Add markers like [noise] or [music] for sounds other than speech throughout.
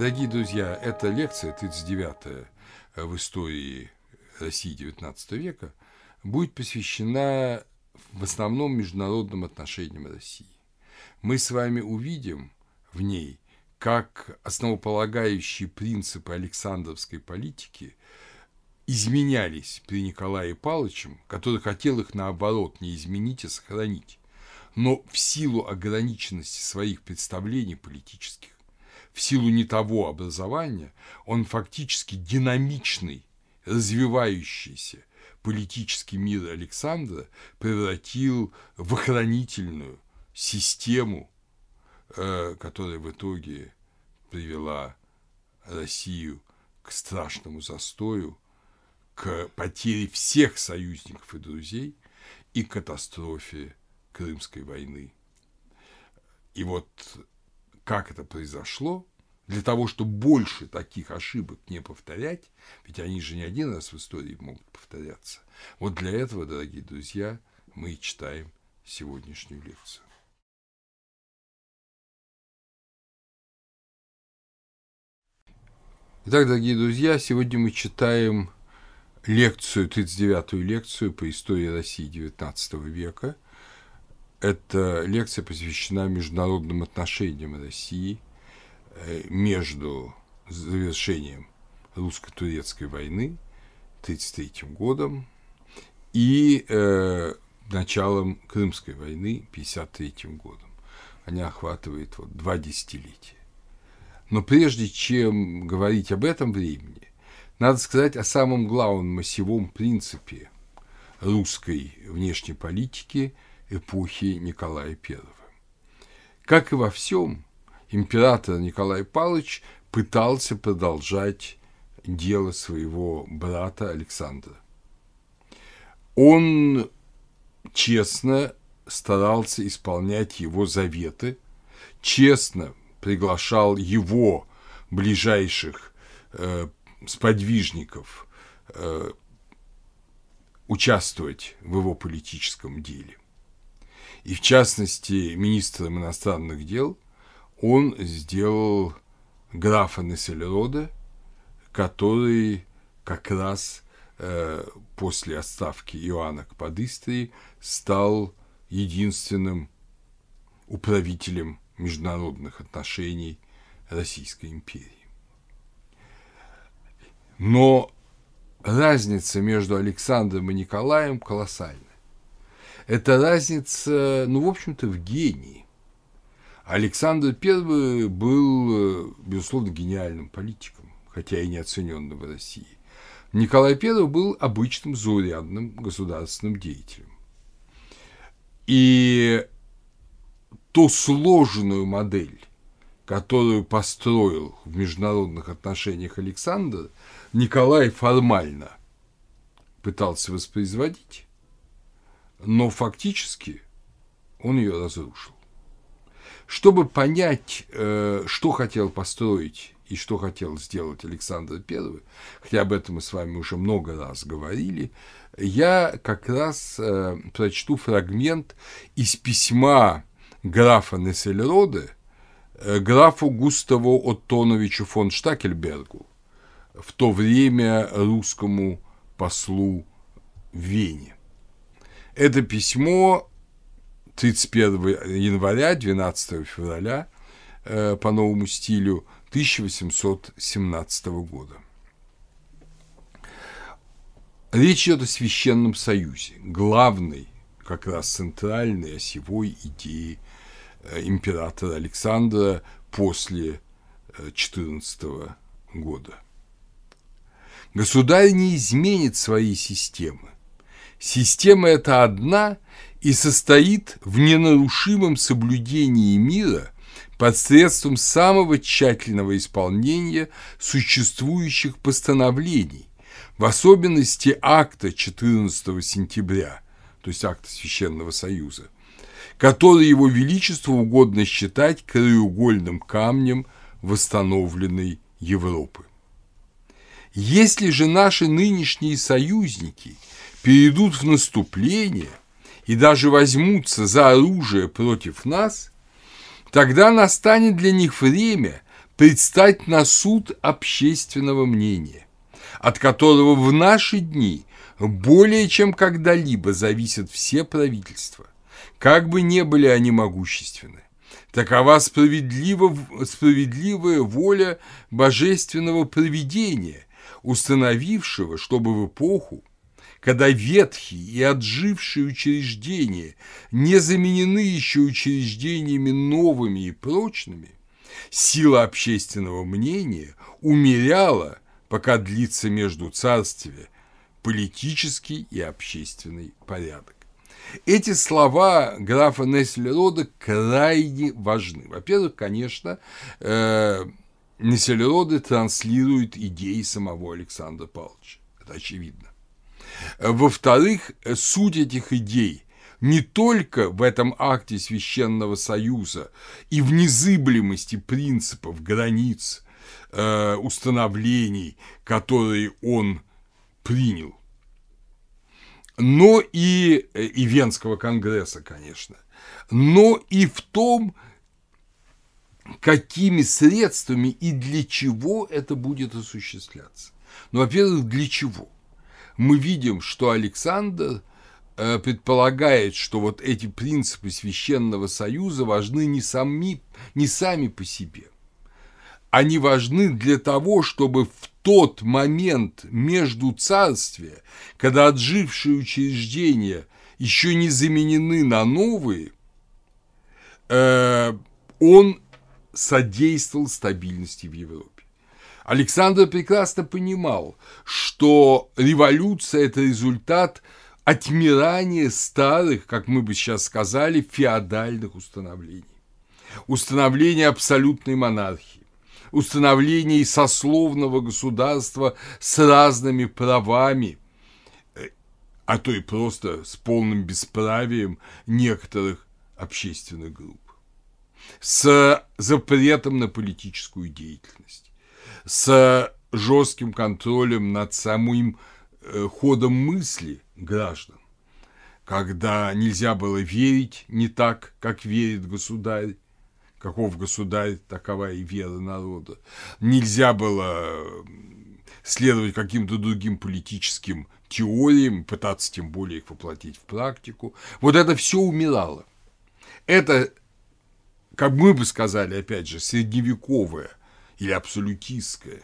Дорогие друзья, эта лекция 39 э, в истории России XIX века будет посвящена в основном международным отношениям России. Мы с вами увидим в ней, как основополагающие принципы Александровской политики изменялись при Николае Павловичем, который хотел их наоборот не изменить, а сохранить, но в силу ограниченности своих представлений политических в силу не того образования, он фактически динамичный, развивающийся политический мир Александра превратил в охранительную систему, э, которая в итоге привела Россию к страшному застою, к потере всех союзников и друзей и катастрофе Крымской войны. И вот как это произошло, для того, чтобы больше таких ошибок не повторять, ведь они же не один раз в истории могут повторяться. Вот для этого, дорогие друзья, мы и читаем сегодняшнюю лекцию. Итак, дорогие друзья, сегодня мы читаем лекцию, 39-ю лекцию по истории России XIX века – эта лекция посвящена международным отношениям России э, между завершением русско-турецкой войны 1933 годом и э, началом Крымской войны 1953 годом. Они охватывают вот, два десятилетия. Но прежде чем говорить об этом времени, надо сказать о самом главном осевом принципе русской внешней политики – эпохи Николая I. Как и во всем, император Николай Павлович пытался продолжать дело своего брата Александра. Он честно старался исполнять его заветы, честно приглашал его ближайших э, сподвижников э, участвовать в его политическом деле и в частности министром иностранных дел, он сделал графа Несельрода, который как раз э, после отставки Иоанна к Падыстрии стал единственным управителем международных отношений Российской империи. Но разница между Александром и Николаем колоссальна. Это разница, ну, в общем-то, в гении. Александр I был, э, безусловно, гениальным политиком, хотя и неоцененным в России. Николай I был обычным заурядным государственным деятелем. И ту сложную модель, которую построил в международных отношениях Александр, Николай формально пытался воспроизводить, но фактически он ее разрушил. Чтобы понять, э, что хотел построить и что хотел сделать Александр I, хотя об этом мы с вами уже много раз говорили, я как раз э, прочту фрагмент из письма графа Нессельроде э, графу Густаву Оттоновичу фон Штакельбергу, в то время русскому послу в Вене. Это письмо 31 января, 12 февраля э, по новому стилю 1817 года. Речь идет о Священном Союзе, главной, как раз центральной осевой идеи э, императора Александра после 14 э, года. Государь не изменит своей системы, Система эта одна и состоит в ненарушимом соблюдении мира посредством самого тщательного исполнения существующих постановлений, в особенности акта 14 сентября, то есть акта Священного Союза, который Его Величеству угодно считать краеугольным камнем восстановленной Европы. Если же наши нынешние союзники – перейдут в наступление и даже возьмутся за оружие против нас, тогда настанет для них время предстать на суд общественного мнения, от которого в наши дни более чем когда-либо зависят все правительства, как бы не были они могущественны. Такова справедлива, справедливая воля божественного провидения, установившего, чтобы в эпоху, когда ветхие и отжившие учреждения не заменены еще учреждениями новыми и прочными, сила общественного мнения умеряла, пока длится между царствия, политический и общественный порядок. Эти слова графа Нессельрода крайне важны. Во-первых, конечно, э, Нессельроды транслируют идеи самого Александра Павловича. Это очевидно. Во-вторых, э, суть этих идей не только в этом акте Священного Союза и в незыблемости принципов, границ, э, установлений, которые он принял, но и, э, и Венского конгресса, конечно, но и в том, какими средствами и для чего это будет осуществляться. Ну, во-первых, для чего? мы видим, что Александр э, предполагает, что вот эти принципы Священного Союза важны не сами, не сами по себе. Они важны для того, чтобы в тот момент между царствия, когда отжившие учреждения еще не заменены на новые, э, он содействовал стабильности в Европе. Александр прекрасно понимал, что революция – это результат отмирания старых, как мы бы сейчас сказали, феодальных установлений. Установление абсолютной монархии, установление сословного государства с разными правами, а то и просто с полным бесправием некоторых общественных групп, с запретом на политическую деятельность с жестким контролем над самым э, ходом мысли граждан, когда нельзя было верить не так, как верит государь, каков государь, такова и вера народа. Нельзя было следовать каким-то другим политическим теориям, пытаться тем более их воплотить в практику. Вот это все умирало. Это, как мы бы сказали, опять же, средневековое или абсолютистское,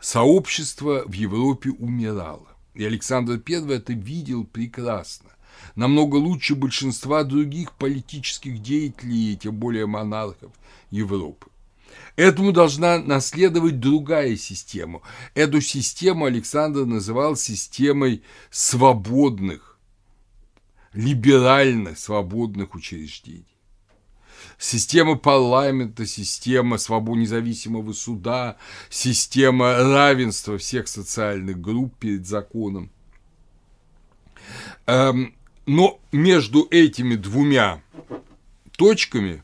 сообщество в Европе умирало. И Александр I это видел прекрасно. Намного лучше большинства других политических деятелей, и тем более монархов Европы. Этому должна наследовать другая система. Эту систему Александр называл системой свободных, либерально свободных учреждений система парламента, система свободы независимого суда, система равенства всех социальных групп перед законом. Эм, но между этими двумя точками,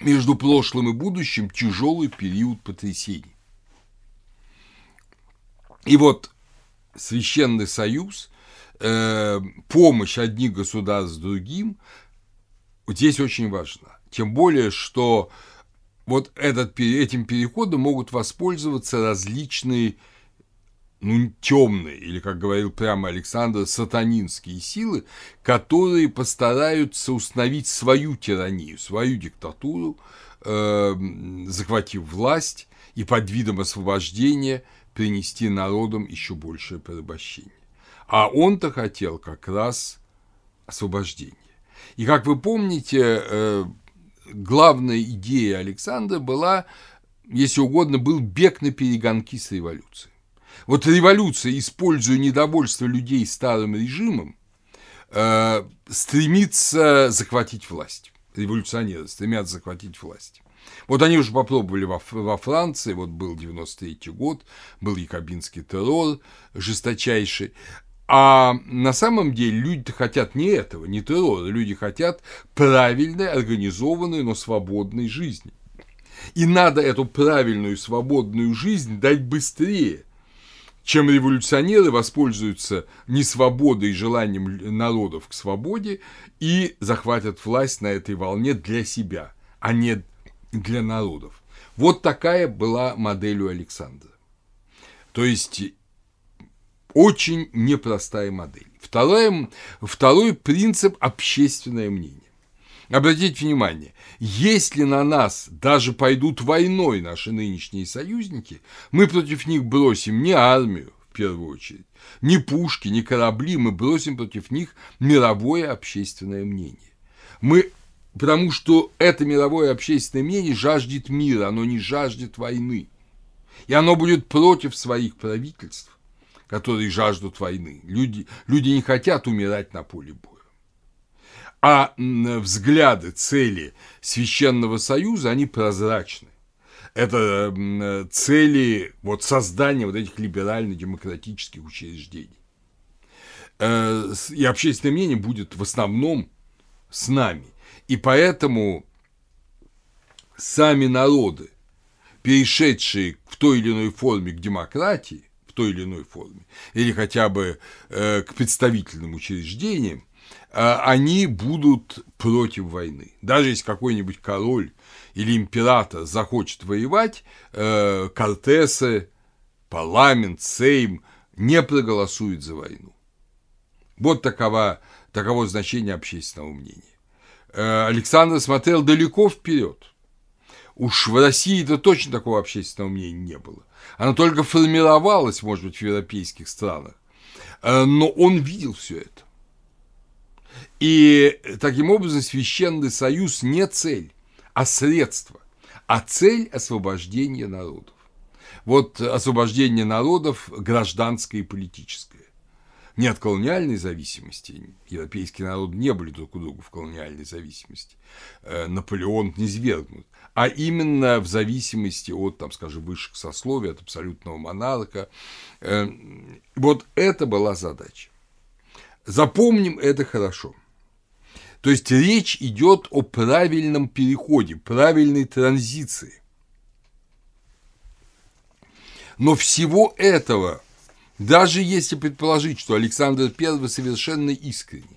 между прошлым и будущим, тяжелый период потрясений. И вот Священный Союз, э, помощь одних государств другим, здесь очень важно. Тем более, что вот этот, этим переходом могут воспользоваться различные ну, темные, или, как говорил прямо Александр, сатанинские силы, которые постараются установить свою тиранию, свою диктатуру, э, захватив власть и под видом освобождения принести народам еще большее порабощение. А он-то хотел как раз освобождение. И как вы помните, э, главная идея Александра была, если угодно, был бег на перегонки с революцией. Вот революция, используя недовольство людей старым режимом, э, стремится захватить власть. Революционеры стремятся захватить власть. Вот они уже попробовали во, во Франции, вот был 93 год, был якобинский террор жесточайший. А на самом деле люди хотят не этого, не террора. Люди хотят правильной, организованной, но свободной жизни. И надо эту правильную, свободную жизнь дать быстрее, чем революционеры воспользуются несвободой и желанием народов к свободе и захватят власть на этой волне для себя, а не для народов. Вот такая была модель у Александра. То есть очень непростая модель. Второе, второй принцип – общественное мнение. Обратите внимание, если на нас даже пойдут войной наши нынешние союзники, мы против них бросим не армию, в первую очередь, не пушки, не корабли, мы бросим против них мировое общественное мнение. Мы Потому что это мировое общественное мнение жаждет мира, оно не жаждет войны. И оно будет против своих правительств которые жаждут войны. Люди, люди не хотят умирать на поле боя. А взгляды, цели Священного Союза, они прозрачны. Это цели вот, создания вот этих либерально-демократических учреждений. Э, и общественное мнение будет в основном с нами. И поэтому сами народы, перешедшие в той или иной форме к демократии, той или иной форме, или хотя бы э, к представительным учреждениям, э, они будут против войны. Даже если какой-нибудь король или император захочет воевать, э, Кортесы, парламент, Сейм не проголосуют за войну. Вот такова, таково значение общественного мнения. Э, Александр смотрел далеко вперед. Уж в России это точно такого общественного мнения не было. Она только формировалась, может быть, в европейских странах. Э, но он видел все это. И таким образом Священный Союз не цель, а средство. А цель – освобождение народов. Вот освобождение народов гражданское и политическое. Не от колониальной зависимости. Европейские народы не были друг у друга в колониальной зависимости. Э, Наполеон не свергнут а именно в зависимости от, там, скажем, высших сословий, от абсолютного монарха. Эм, вот это была задача. Запомним это хорошо. То есть речь идет о правильном переходе, правильной транзиции. Но всего этого, даже если предположить, что Александр I совершенно искренен,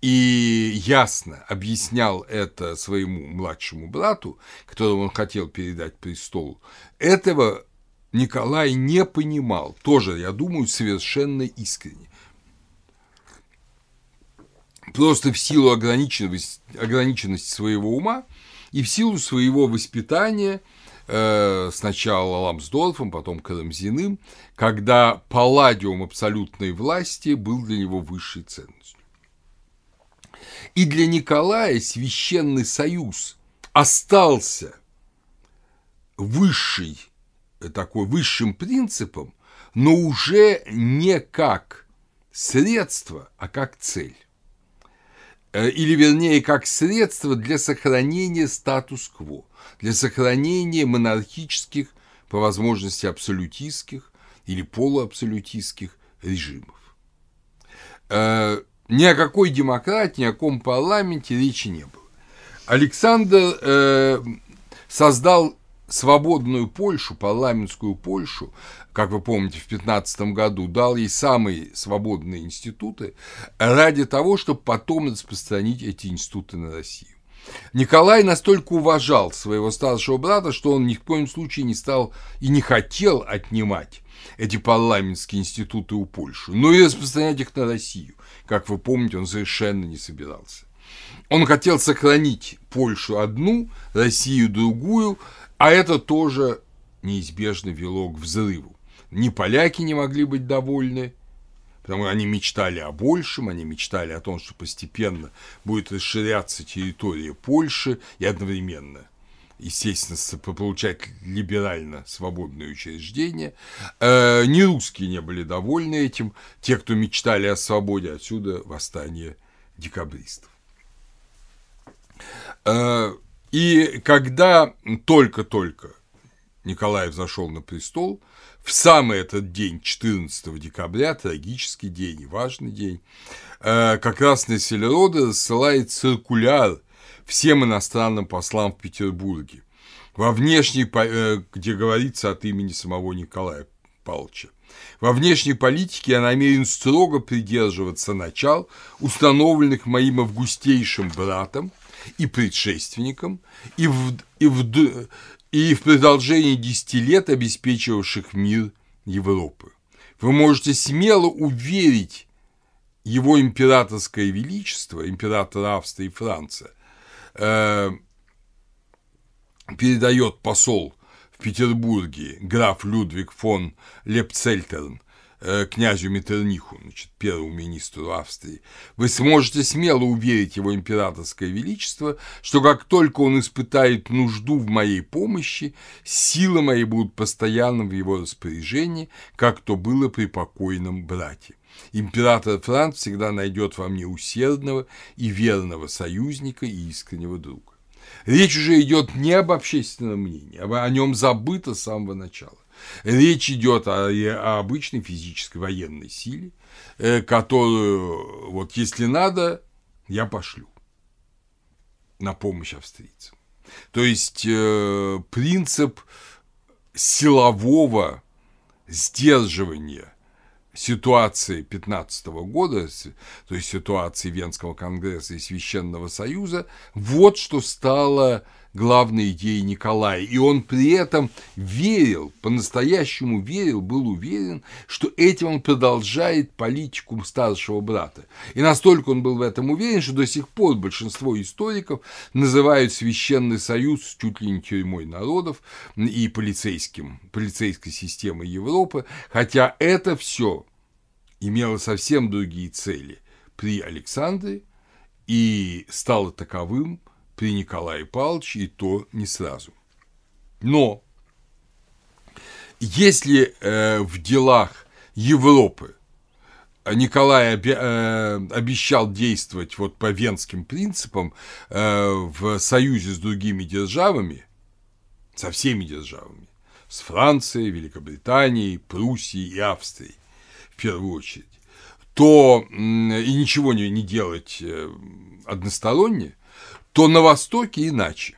и ясно объяснял это своему младшему брату, которому он хотел передать престол, этого Николай не понимал, тоже, я думаю, совершенно искренне. Просто в силу ограниченности, ограниченности своего ума и в силу своего воспитания э, сначала Ламсдорфом, потом Карамзиным, когда палладиум абсолютной власти был для него высшей ценностью. И для Николая Священный Союз остался высшей, э, такой высшим принципом, но уже не как средство, а как цель. Э, или, вернее, как средство для сохранения статус-кво, для сохранения монархических, по возможности абсолютистских или полуабсолютистских режимов. Э, ни о какой демократии, ни о ком парламенте речи не было. Александр э, создал свободную Польшу, парламентскую Польшу, как вы помните, в 15 году дал ей самые свободные институты ради того, чтобы потом распространить эти институты на Россию. Николай настолько уважал своего старшего брата, что он ни в коем случае не стал и не хотел отнимать эти парламентские институты у Польши, но и распространять их на Россию. Как вы помните, он совершенно не собирался. Он хотел сохранить Польшу одну, Россию другую, а это тоже неизбежно вело к взрыву. Ни поляки не могли быть довольны, потому что они мечтали о большем, они мечтали о том, что постепенно будет расширяться территория Польши и одновременно – естественно, получать либерально свободные учреждения. Э, не русские не были довольны этим. Те, кто мечтали о свободе, отсюда восстание декабристов. Э, и когда только-только Николаев зашел на престол, в самый этот день, 14 декабря, трагический день важный день, э, как раз на Селерода рассылает циркуляр – всем иностранным послам в Петербурге, во внешней, э, где говорится от имени самого Николая Павловича. Во внешней политике я намерен строго придерживаться начал, установленных моим августейшим братом и предшественником, и в, и в, и в продолжении десяти лет обеспечивавших мир Европы. Вы можете смело уверить его императорское величество, император Австрии и Франция, Э, передает посол в Петербурге граф Людвиг фон Лепцельтерн э, князю Метерниху, значит, первому министру Австрии, вы сможете смело уверить его императорское величество, что как только он испытает нужду в моей помощи, силы мои будут постоянно в его распоряжении, как то было при покойном брате. Император Франц всегда найдет во мне усердного и верного союзника и искреннего друга. Речь уже идет не об общественном мнении, а о нем забыто с самого начала. Речь идет о, о обычной физической военной силе, э, которую, вот если надо, я пошлю на помощь австрийцам. То есть э, принцип силового сдерживания – ситуации 15 года, то есть ситуации Венского конгресса и Священного Союза, вот что стало главной идеей Николая. И он при этом верил, по-настоящему верил, был уверен, что этим он продолжает политику старшего брата. И настолько он был в этом уверен, что до сих пор большинство историков называют Священный Союз чуть ли не тюрьмой народов и полицейским, полицейской системой Европы, хотя это все имело совсем другие цели при Александре и стало таковым при Николае Павловиче, и то не сразу. Но если э, в делах Европы э, Николай обе, э, обещал действовать вот по венским принципам э, в союзе с другими державами, со всеми державами, с Францией, Великобританией, Пруссией и Австрией в первую очередь, то и ничего не, не делать э, односторонне, то на Востоке иначе.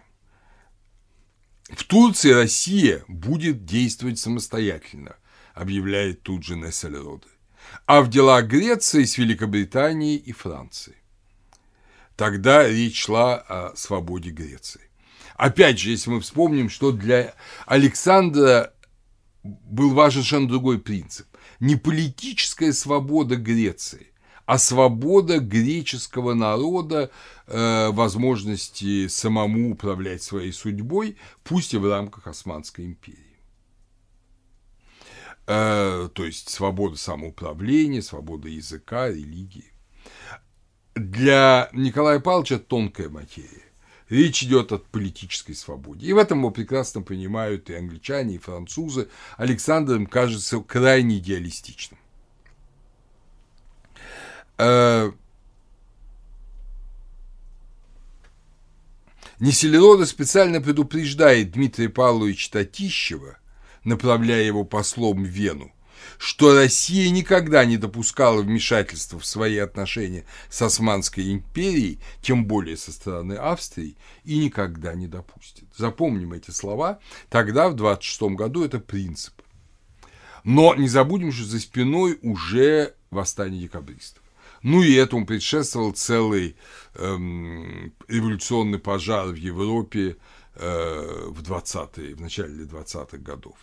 В Турции Россия будет действовать самостоятельно, объявляет тут же Нессельроды, а в дела Греции с Великобританией и Францией. Тогда речь шла о свободе Греции. Опять же, если мы вспомним, что для Александра был важен совершенно другой принцип. Не политическая свобода Греции, а свобода греческого народа, э, возможности самому управлять своей судьбой, пусть и в рамках Османской империи. Э, то есть свобода самоуправления, свобода языка, религии. Для Николая Павловича тонкая материя. Речь идет о политической свободе. И в этом его прекрасно понимают и англичане, и французы. Александр им кажется крайне идеалистичным э, специально предупреждает Дмитрия Павловича Татищева, направляя его послом в Вену, что Россия никогда не допускала вмешательства в свои отношения с Османской империей, тем более со стороны Австрии, и никогда не допустит. Запомним эти слова, тогда в 26 году это принцип. Но не забудем, что за спиной уже восстание декабристов. Ну и этому предшествовал целый эм, эволюционный пожар в Европе э, в 20-е, в начале 20-х годов.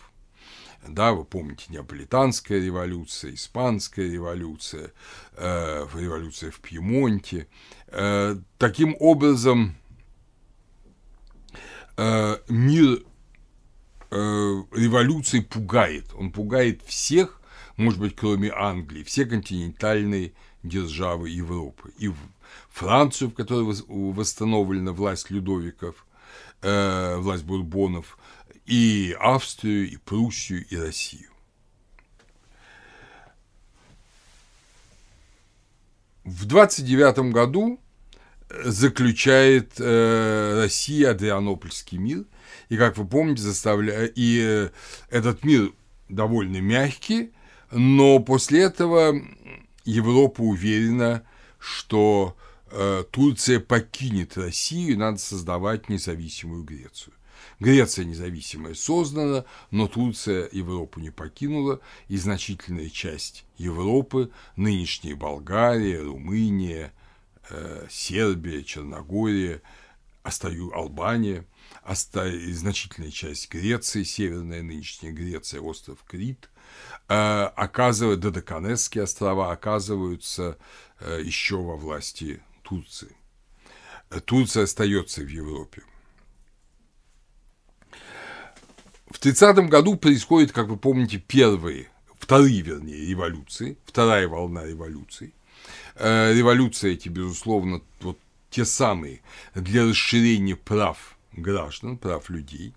Да, вы помните Неаполитанская революция, Испанская революция, э, революция в Пьемонте. Э, таким образом, э, мир э, революции пугает. Он пугает всех, может быть, кроме Англии, все континентальные державы Европы. И Францию, в которой восстановлена власть Людовиков, э, власть Бурбонов, и Австрию, и Пруссию, и Россию. В 29 году э, заключает э, Россия Адрианопольский мир. И, как вы помните, заставля... и э, этот мир довольно мягкий, но после этого Европа уверена, что э, Турция покинет Россию, и надо создавать независимую Грецию. Греция независимая создана, но Турция Европу не покинула, и значительная часть Европы, нынешние Болгария, Румыния, э, Сербия, Черногория, остаю Албания, оста... значительная часть Греции, северная нынешняя Греция, остров Крит, Э, оказывают, Додеканесские острова оказываются э, еще во власти Турции. Турция остается в Европе. В 30 году происходит, как вы помните, первые, вторые, вернее, революции, вторая волна революций. Э, революции эти, безусловно, вот те самые для расширения прав граждан, прав людей.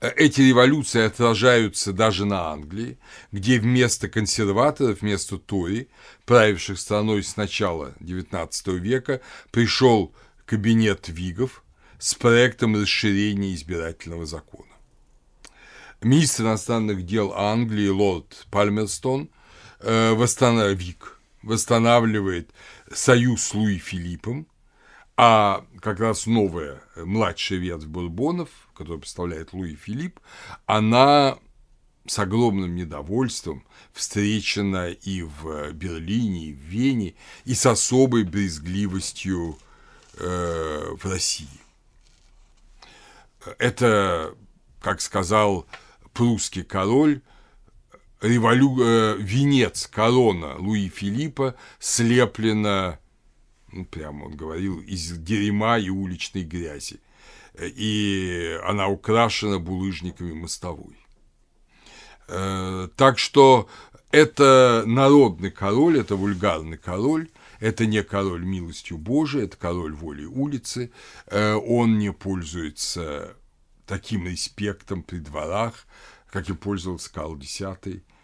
Э, эти революции отражаются даже на Англии, где вместо консерваторов, вместо Тори, правивших страной с начала XIX века, пришел кабинет Вигов с проектом расширения избирательного закона. Министр иностранных дел Англии лорд Пальмерстон э, восстанов... восстанавливает союз с Луи Филиппом, а как раз новая, э, младшая ветвь Бурбонов, которую представляет Луи Филипп, она с огромным недовольством встречена и в э, Берлине, и в Вене, и с особой брезгливостью э, в России. Это, как сказал прусский король, револю... э, венец, корона Луи Филиппа слеплена ну, прямо он говорил, из дерьма и уличной грязи. И она украшена булыжниками мостовой. Э, так что это народный король, это вульгарный король, это не король милостью Божией, это король воли улицы. Э, он не пользуется таким респектом при дворах, как и пользовался Карл X,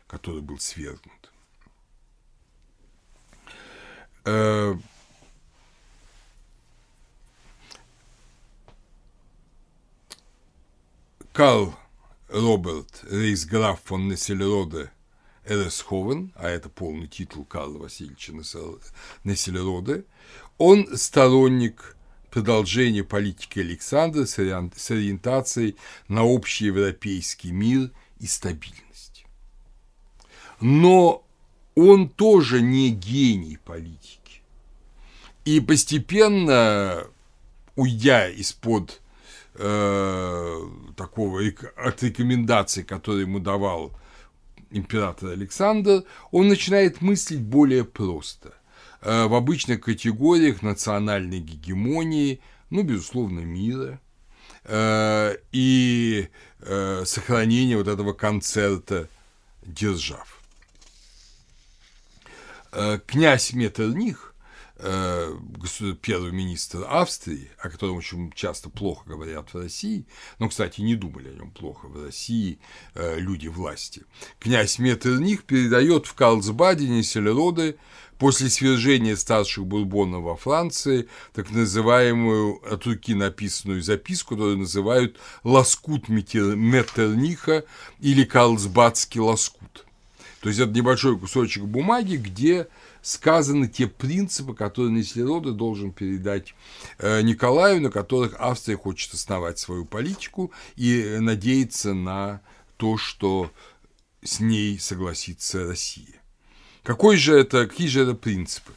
который был свергнут. Э, Карл Роберт Рейсграф фон Нессельроде Эресховен, а это полный титул Карла Васильевича Неселероде, он сторонник продолжения политики Александра с ориентацией на общий европейский мир и стабильность. Но он тоже не гений политики. И постепенно, уйдя из-под э, такого, от рекомендаций, которые ему давал император Александр, он начинает мыслить более просто. Э, в обычных категориях национальной гегемонии, ну, безусловно, мира э, и э, сохранения вот этого концерта держав. Э, князь Метерних Э, первый министр Австрии, о котором очень часто плохо говорят в России, но, кстати, не думали о нем плохо в России э, люди власти, князь Меттерних передает в Карлсбаде Несельроды после свержения старших бурбонов во Франции так называемую от руки написанную записку, которую называют «Лоскут Меттерниха» или «Карлсбадский лоскут». То есть это небольшой кусочек бумаги, где сказаны те принципы, которые Неслерода должен передать э, Николаю, на которых Австрия хочет основать свою политику и э, надеяться на то, что с ней согласится Россия. Какой же это, какие же это принципы?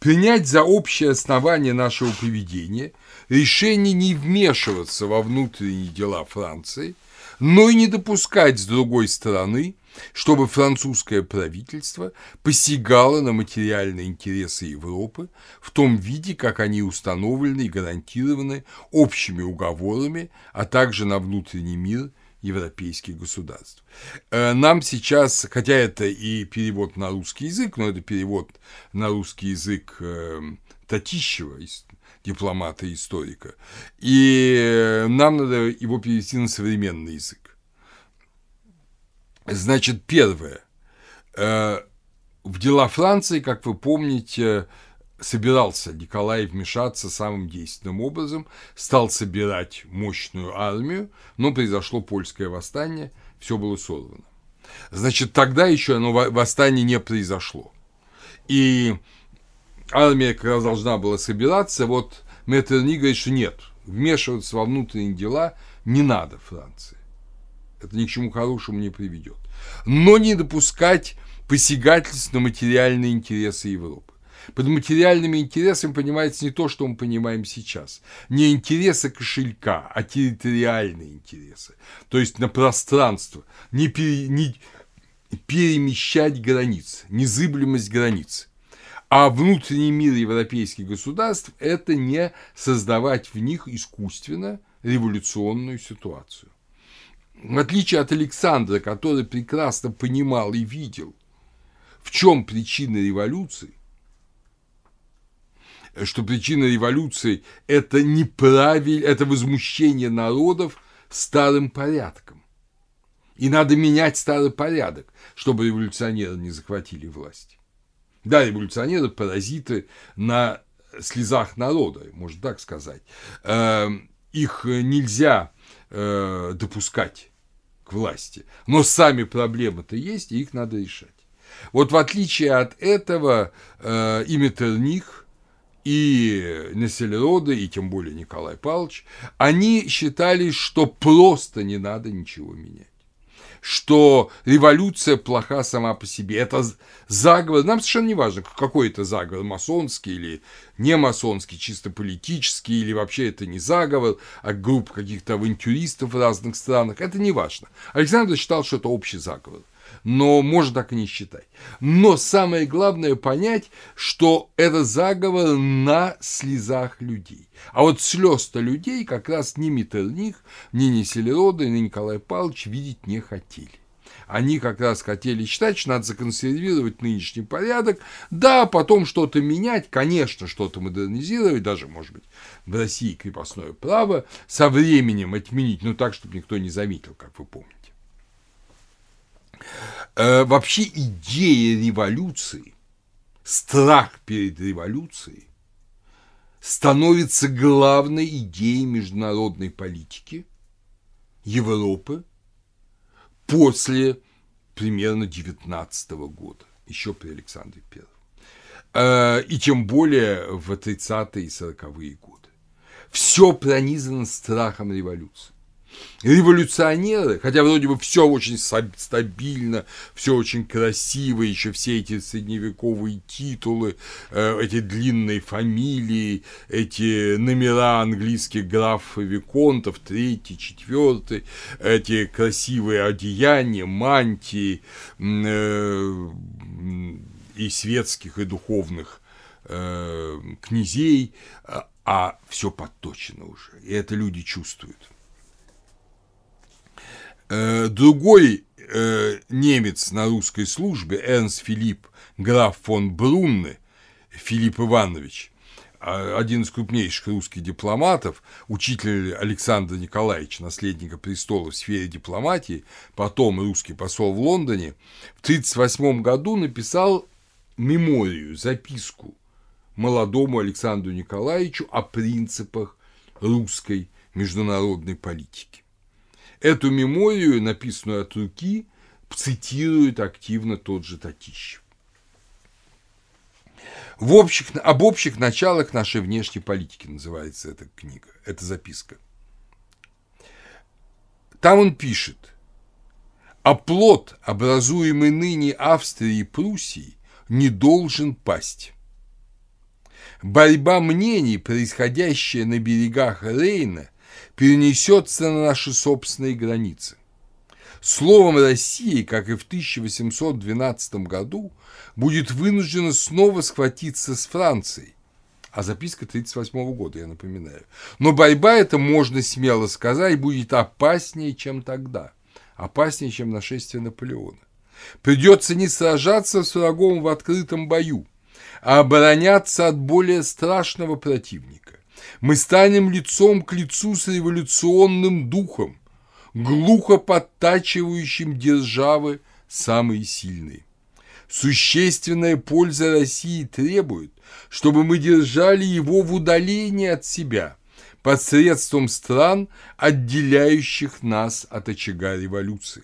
Принять за общее основание нашего поведения решение не вмешиваться во внутренние дела Франции, но и не допускать с другой стороны чтобы французское правительство посягало на материальные интересы Европы в том виде, как они установлены и гарантированы общими уговорами, а также на внутренний мир европейских государств. Э, нам сейчас, хотя это и перевод на русский язык, но это перевод на русский язык эм, Татищева, дипломата и историка. Э, и нам надо его перевести на современный язык. Значит, первое. Э, в дела Франции, как вы помните, собирался Николай вмешаться самым действенным образом, стал собирать мощную армию, но произошло польское восстание, все было сорвано. Значит, тогда еще оно восстание не произошло. И армия как раз должна была собираться, вот Меттерни говорит, что нет, вмешиваться во внутренние дела не надо Франции. Это ни к чему хорошему не приведет но не допускать посягательств на материальные интересы Европы. Под материальными интересами понимается не то, что мы понимаем сейчас. Не интересы кошелька, а территориальные интересы. То есть на пространство. Не, пере, не перемещать границы, незыблемость границ. А внутренний мир европейских государств – это не создавать в них искусственно революционную ситуацию. В отличие от Александра, который прекрасно понимал и видел, в чем причина революции, что причина революции – это неправиль, это возмущение народов старым порядком. И надо менять старый порядок, чтобы революционеры не захватили власть. Да, революционеры – паразиты на слезах народа, можно так сказать. Эм, их нельзя э, допускать власти. Но сами проблемы-то есть, и их надо решать. Вот в отличие от этого, э, и Меттерних, и Населерода, и тем более Николай Павлович, они считали, что просто не надо ничего менять что революция плоха сама по себе. Это заговор. Нам совершенно не важно, какой это заговор, масонский или не масонский, чисто политический, или вообще это не заговор, а группа каких-то авантюристов в разных странах. Это не важно. Александр считал, что это общий заговор но можно так и не считать. Но самое главное понять, что это заговор на слезах людей. А вот слез-то людей как раз ни Меттерних, ни Неселерода, ни Николай Павлович видеть не хотели. Они как раз хотели считать, что надо законсервировать нынешний порядок, да, потом что-то менять, конечно, что-то модернизировать, даже, может быть, в России крепостное право со временем отменить, но ну, так, чтобы никто не заметил, как вы помните. Э, вообще идея революции, страх перед революцией становится главной идеей международной политики Европы после примерно 19 года, еще при Александре Первом. Э, и тем более в 30-е и 40-е годы. Все пронизано страхом революции революционеры, хотя вроде бы все очень стабильно, все очень красиво, еще все эти средневековые титулы, э, эти длинные фамилии, эти номера английских графов и виконтов, третий, четвертый, эти красивые одеяния, мантии э, и светских, и духовных э, князей, а, а все подточено уже, и это люди чувствуют. Э, другой э, немец на русской службе, Эрнст Филипп, граф фон Брунне, Филипп Иванович, а, один из крупнейших русских дипломатов, учитель Александра Николаевича, наследника престола в сфере дипломатии, потом русский посол в Лондоне, в 1938 году написал меморию, записку молодому Александру Николаевичу о принципах русской международной политики. Эту меморию, написанную от руки, цитирует активно тот же Татищев. В общих, об общих началах нашей внешней политики называется эта книга, эта записка. Там он пишет, «А плод образуемый ныне Австрией и Пруссией, не должен пасть. Борьба мнений, происходящая на берегах Рейна, перенесется на наши собственные границы. Словом, Россия, как и в 1812 году, будет вынуждена снова схватиться с Францией. А записка 1938 года, я напоминаю. Но борьба эта, можно смело сказать, будет опаснее, чем тогда. Опаснее, чем нашествие Наполеона. Придется не сражаться с врагом в открытом бою, а обороняться от более страшного противника. Мы станем лицом к лицу с революционным духом, глухо подтачивающим державы самые сильные. Существенная польза России требует, чтобы мы держали его в удалении от себя посредством стран, отделяющих нас от очага революции.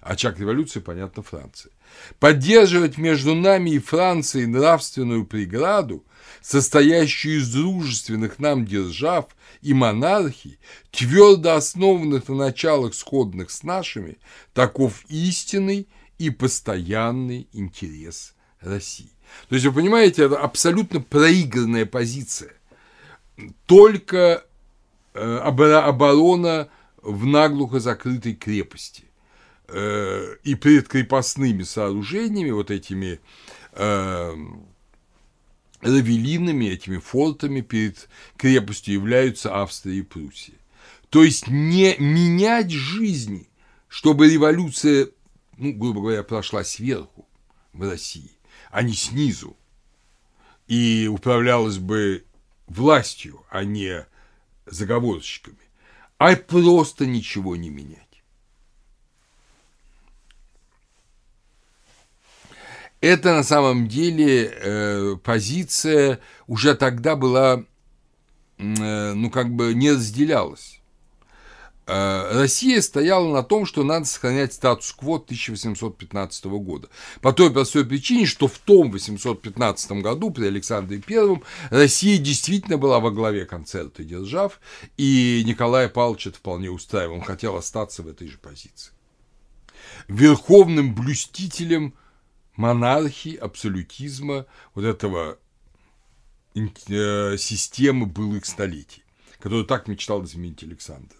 Очаг революции, понятно, Франция. Поддерживать между нами и Францией нравственную преграду – состоящую из дружественных нам держав и монархий, твердо основанных на началах, сходных с нашими, таков истинный и постоянный интерес России. То есть, вы понимаете, это абсолютно проигранная позиция. Только э, оборона в наглухо закрытой крепости э, и перед крепостными сооружениями, вот этими э, равелинами, этими фортами перед крепостью являются Австрия и Пруссия. То есть не менять жизни, чтобы революция, ну, грубо говоря, прошла сверху в России, а не снизу, и управлялась бы властью, а не заговорщиками, а просто ничего не менять. Это на самом деле э, позиция уже тогда была, э, ну как бы не разделялась. Э, Россия стояла на том, что надо сохранять статус-кво 1815 года. По той простой причине, что в том 1815 году при Александре Первом Россия действительно была во главе концерта держав, и Николай Павлович это вполне устраивал, он хотел остаться в этой же позиции. Верховным блюстителем – монархии, абсолютизма, вот этого э, системы былых столетий, которую так мечтал изменить Александр.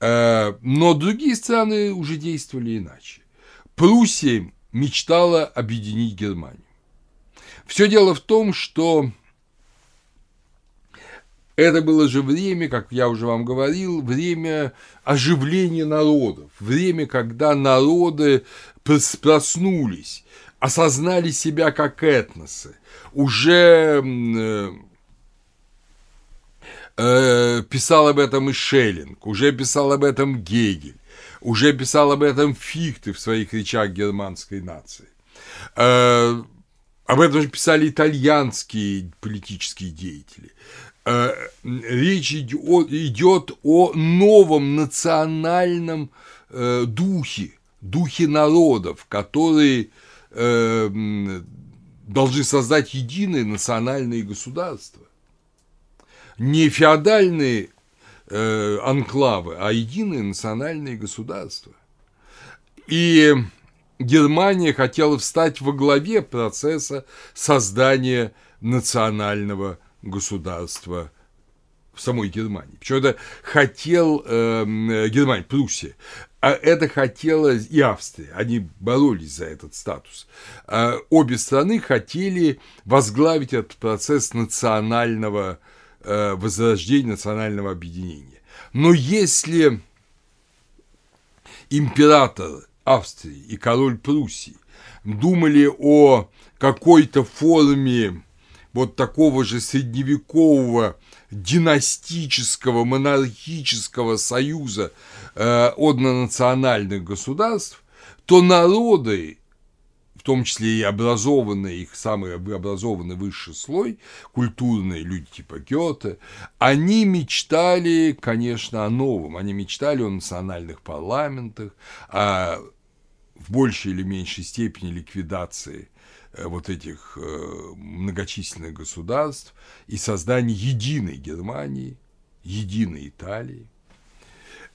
Э, но другие страны уже действовали иначе. Пруссия мечтала объединить Германию. Все дело в том, что это было же время, как я уже вам говорил, время оживления народов, время, когда народы проснулись, осознали себя как этносы, уже э, э, писал об этом и Шеллинг, уже писал об этом Гегель, уже писал об этом Фихте в своих речах германской нации. Э, об этом же писали итальянские политические деятели. речь идет, о новом национальном духе, духи народов, которые э, должны создать единое национальное государство. Не феодальные э, анклавы, а единое национальное государство. И Германия хотела встать во главе процесса создания национального государства в самой Германии. Почему это хотел э, Германия, Пруссия. А это хотела и Австрия. Они боролись за этот статус. А обе страны хотели возглавить этот процесс национального э, возрождения, национального объединения. Но если император Австрии и король Пруссии думали о какой-то форме вот такого же средневекового династического монархического союза э, однонациональных государств, то народы, в том числе и образованные, их самый образованный высший слой, культурные люди типа Гёте, они мечтали, конечно, о новом, они мечтали о национальных парламентах, о в большей или меньшей степени ликвидации Э, вот этих э, многочисленных государств и создание единой Германии, единой Италии.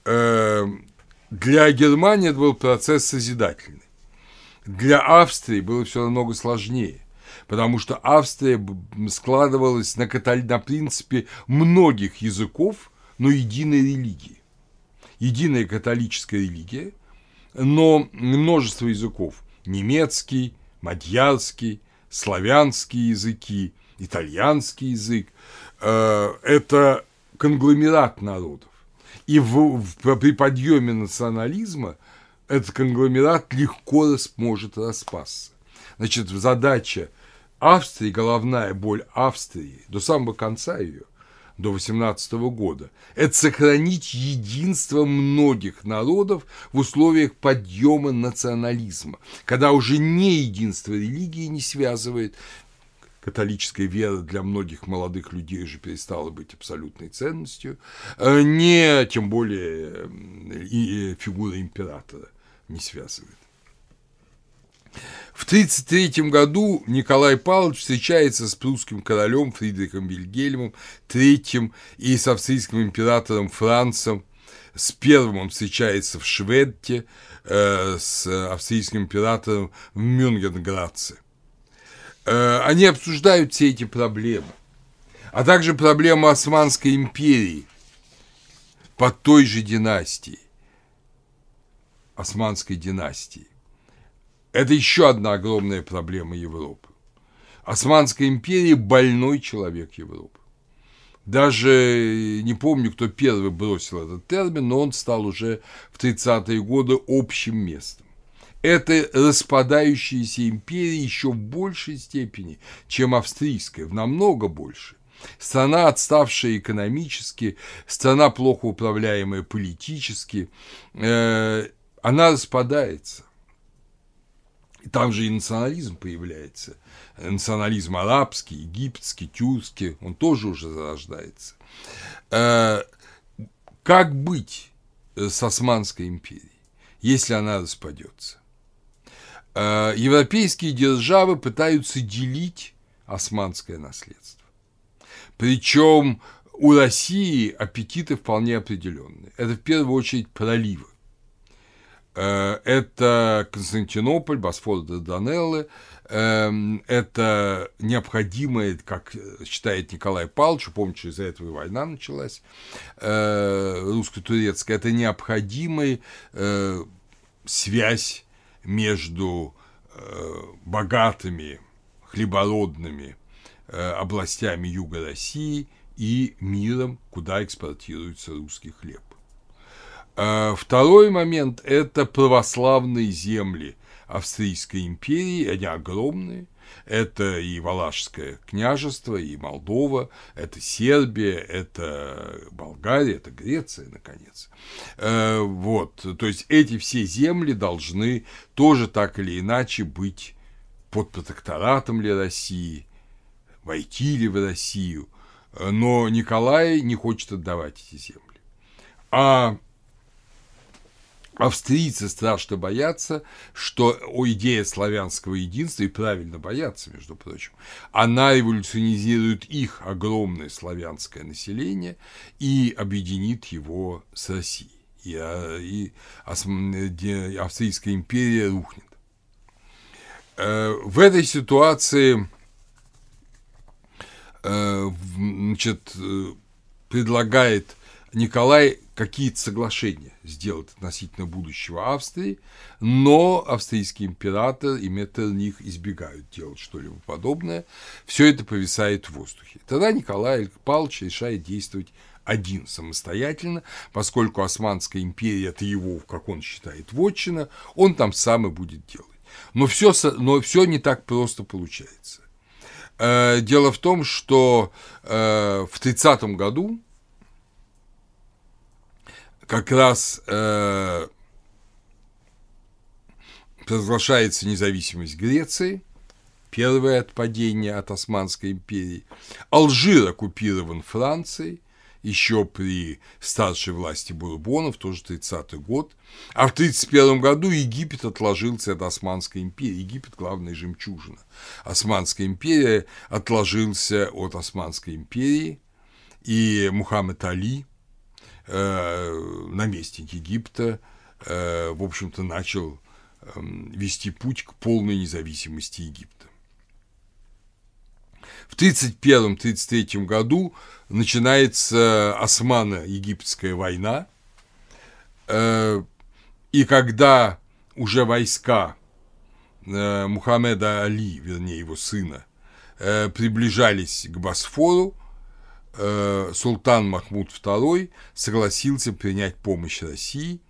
Эм, для Германии это был процесс созидательный. Для Австрии было все намного сложнее, потому что Австрия складывалась на, каталь... на принципе многих языков, но единой религии. Единая католическая религия, но множество языков – немецкий, мадьярский, славянские языки, итальянский язык. Э, это конгломерат народов. И в, в, при подъеме национализма этот конгломерат легко рас, может распасться. Значит, задача Австрии, головная боль Австрии до самого конца ее, до 18 года. Это сохранить единство многих народов в условиях подъема национализма, когда уже не единство религии не связывает, католическая вера для многих молодых людей уже перестала быть абсолютной ценностью, э, не тем более э, и э, фигура императора не связывает. В 1933 году Николай Павлович встречается с прусским королем Фридрихом Вильгельмом III и с австрийским императором Францем. С первым он встречается в Шведте, э, с австрийским императором в Мюнгенградце. Э, они обсуждают все эти проблемы, а также проблему Османской империи под той же династией, Османской династии это еще одна огромная проблема Европы. Османская империя – больной человек Европы. Даже э, не помню, кто первый бросил этот термин, но он стал уже в 30-е годы общим местом. Это распадающаяся империя еще в большей степени, чем австрийская, в намного больше. Страна, отставшая экономически, страна, плохо управляемая политически, э, она распадается. Там же и национализм появляется. Национализм арабский, египетский, тюркский, он тоже уже зарождается. Э, как быть э, с Османской империей, если она распадется? Э, европейские державы пытаются делить османское наследство. Причем у России аппетиты вполне определенные. Это в первую очередь проливы. Э, это Константинополь, Босфор до Данеллы, эм, это необходимое, как считает Николай Павлович, помните, из-за этого и война началась, э, русско-турецкая, это необходимая э, связь между богатыми, хлебородными областями Юга России и миром, куда экспортируется русский хлеб. А второй момент – это православные земли Австрийской империи, они огромные. Это и Валашское княжество, и Молдова, это Сербия, это Болгария, это Греция, наконец. Э, вот, то есть эти все земли должны тоже так или иначе быть под протекторатом ли России, войти ли в Россию, э, но Николай не хочет отдавать эти земли. А Австрийцы страшно боятся, что о, идея славянского единства, и правильно боятся, между прочим, она революционизирует их огромное славянское население и объединит его с Россией. И, а, и, Австрийская империя рухнет. Э, в этой ситуации э, значит, э, предлагает Николай какие-то соглашения сделал относительно будущего Австрии, но австрийский император и Меттерних избегают делать что-либо подобное. Все это повисает в воздухе. Тогда Николай Павлович решает действовать один самостоятельно, поскольку Османская империя – это его, как он считает, вотчина, он там сам и будет делать. Но все, но все не так просто получается. Э, дело в том, что э, в 30 году как раз э, разглашается независимость Греции, первое отпадение от Османской империи. Алжир оккупирован Францией, еще при старшей власти Бурбонов, тоже 30-й год. А в 31 году Египет отложился от Османской империи. Египет – главная жемчужина. Османская империя отложился от Османской империи, и Мухаммед Али – Э, наместник Египта, э, в общем-то, начал эм, вести путь к полной независимости Египта. В 1931-1933 году начинается Османо-Египетская война, э, и когда уже войска Мухаммеда Али, вернее его сына, приближались к Босфору, Э, султан Махмуд II согласился принять помощь России,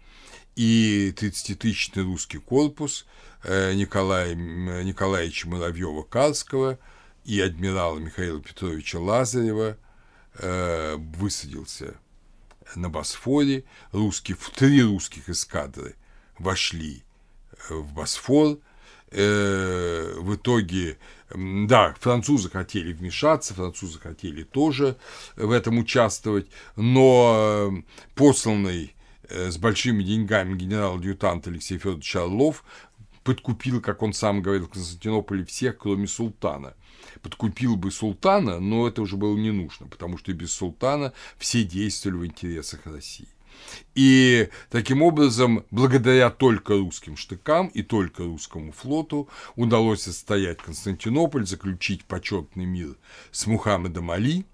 и 30-тысячный русский корпус э, Николая, Николаевича Муравьева-Карского и адмирала Михаила Петровича Лазарева э, высадился на Босфоре. Русские, три русских эскадры вошли в Босфор. в итоге да, французы хотели вмешаться, французы хотели тоже э, в этом участвовать, но э, посланный э, с большими деньгами генерал-адъютант Алексей Федорович Орлов подкупил, как он сам говорил, в Константинополе всех, кроме султана. Подкупил бы султана, но это уже было не нужно, потому что и без султана все действовали в интересах России. И таким образом, благодаря только русским штыкам и только русскому флоту удалось отстоять Константинополь, заключить почетный мир с Мухаммедом Али.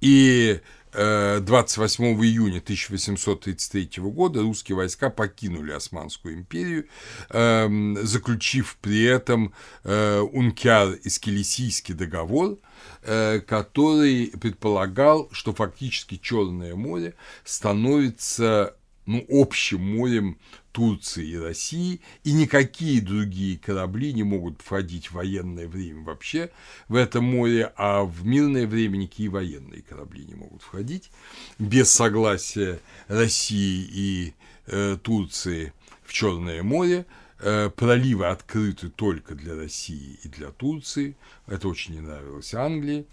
И 28 э, июня 1833 года русские войска покинули Османскую империю, эм, заключив при этом э, Ункяр и договор – Э, который предполагал, что фактически Черное море становится ну, общим морем Турции и России, и никакие другие корабли не могут входить в военное время вообще в это море, а в мирное время никакие военные корабли не могут входить без согласия России и э, Турции в Черное море, Э, проливы открыты только для России и для Турции. Это очень не нравилось Англии.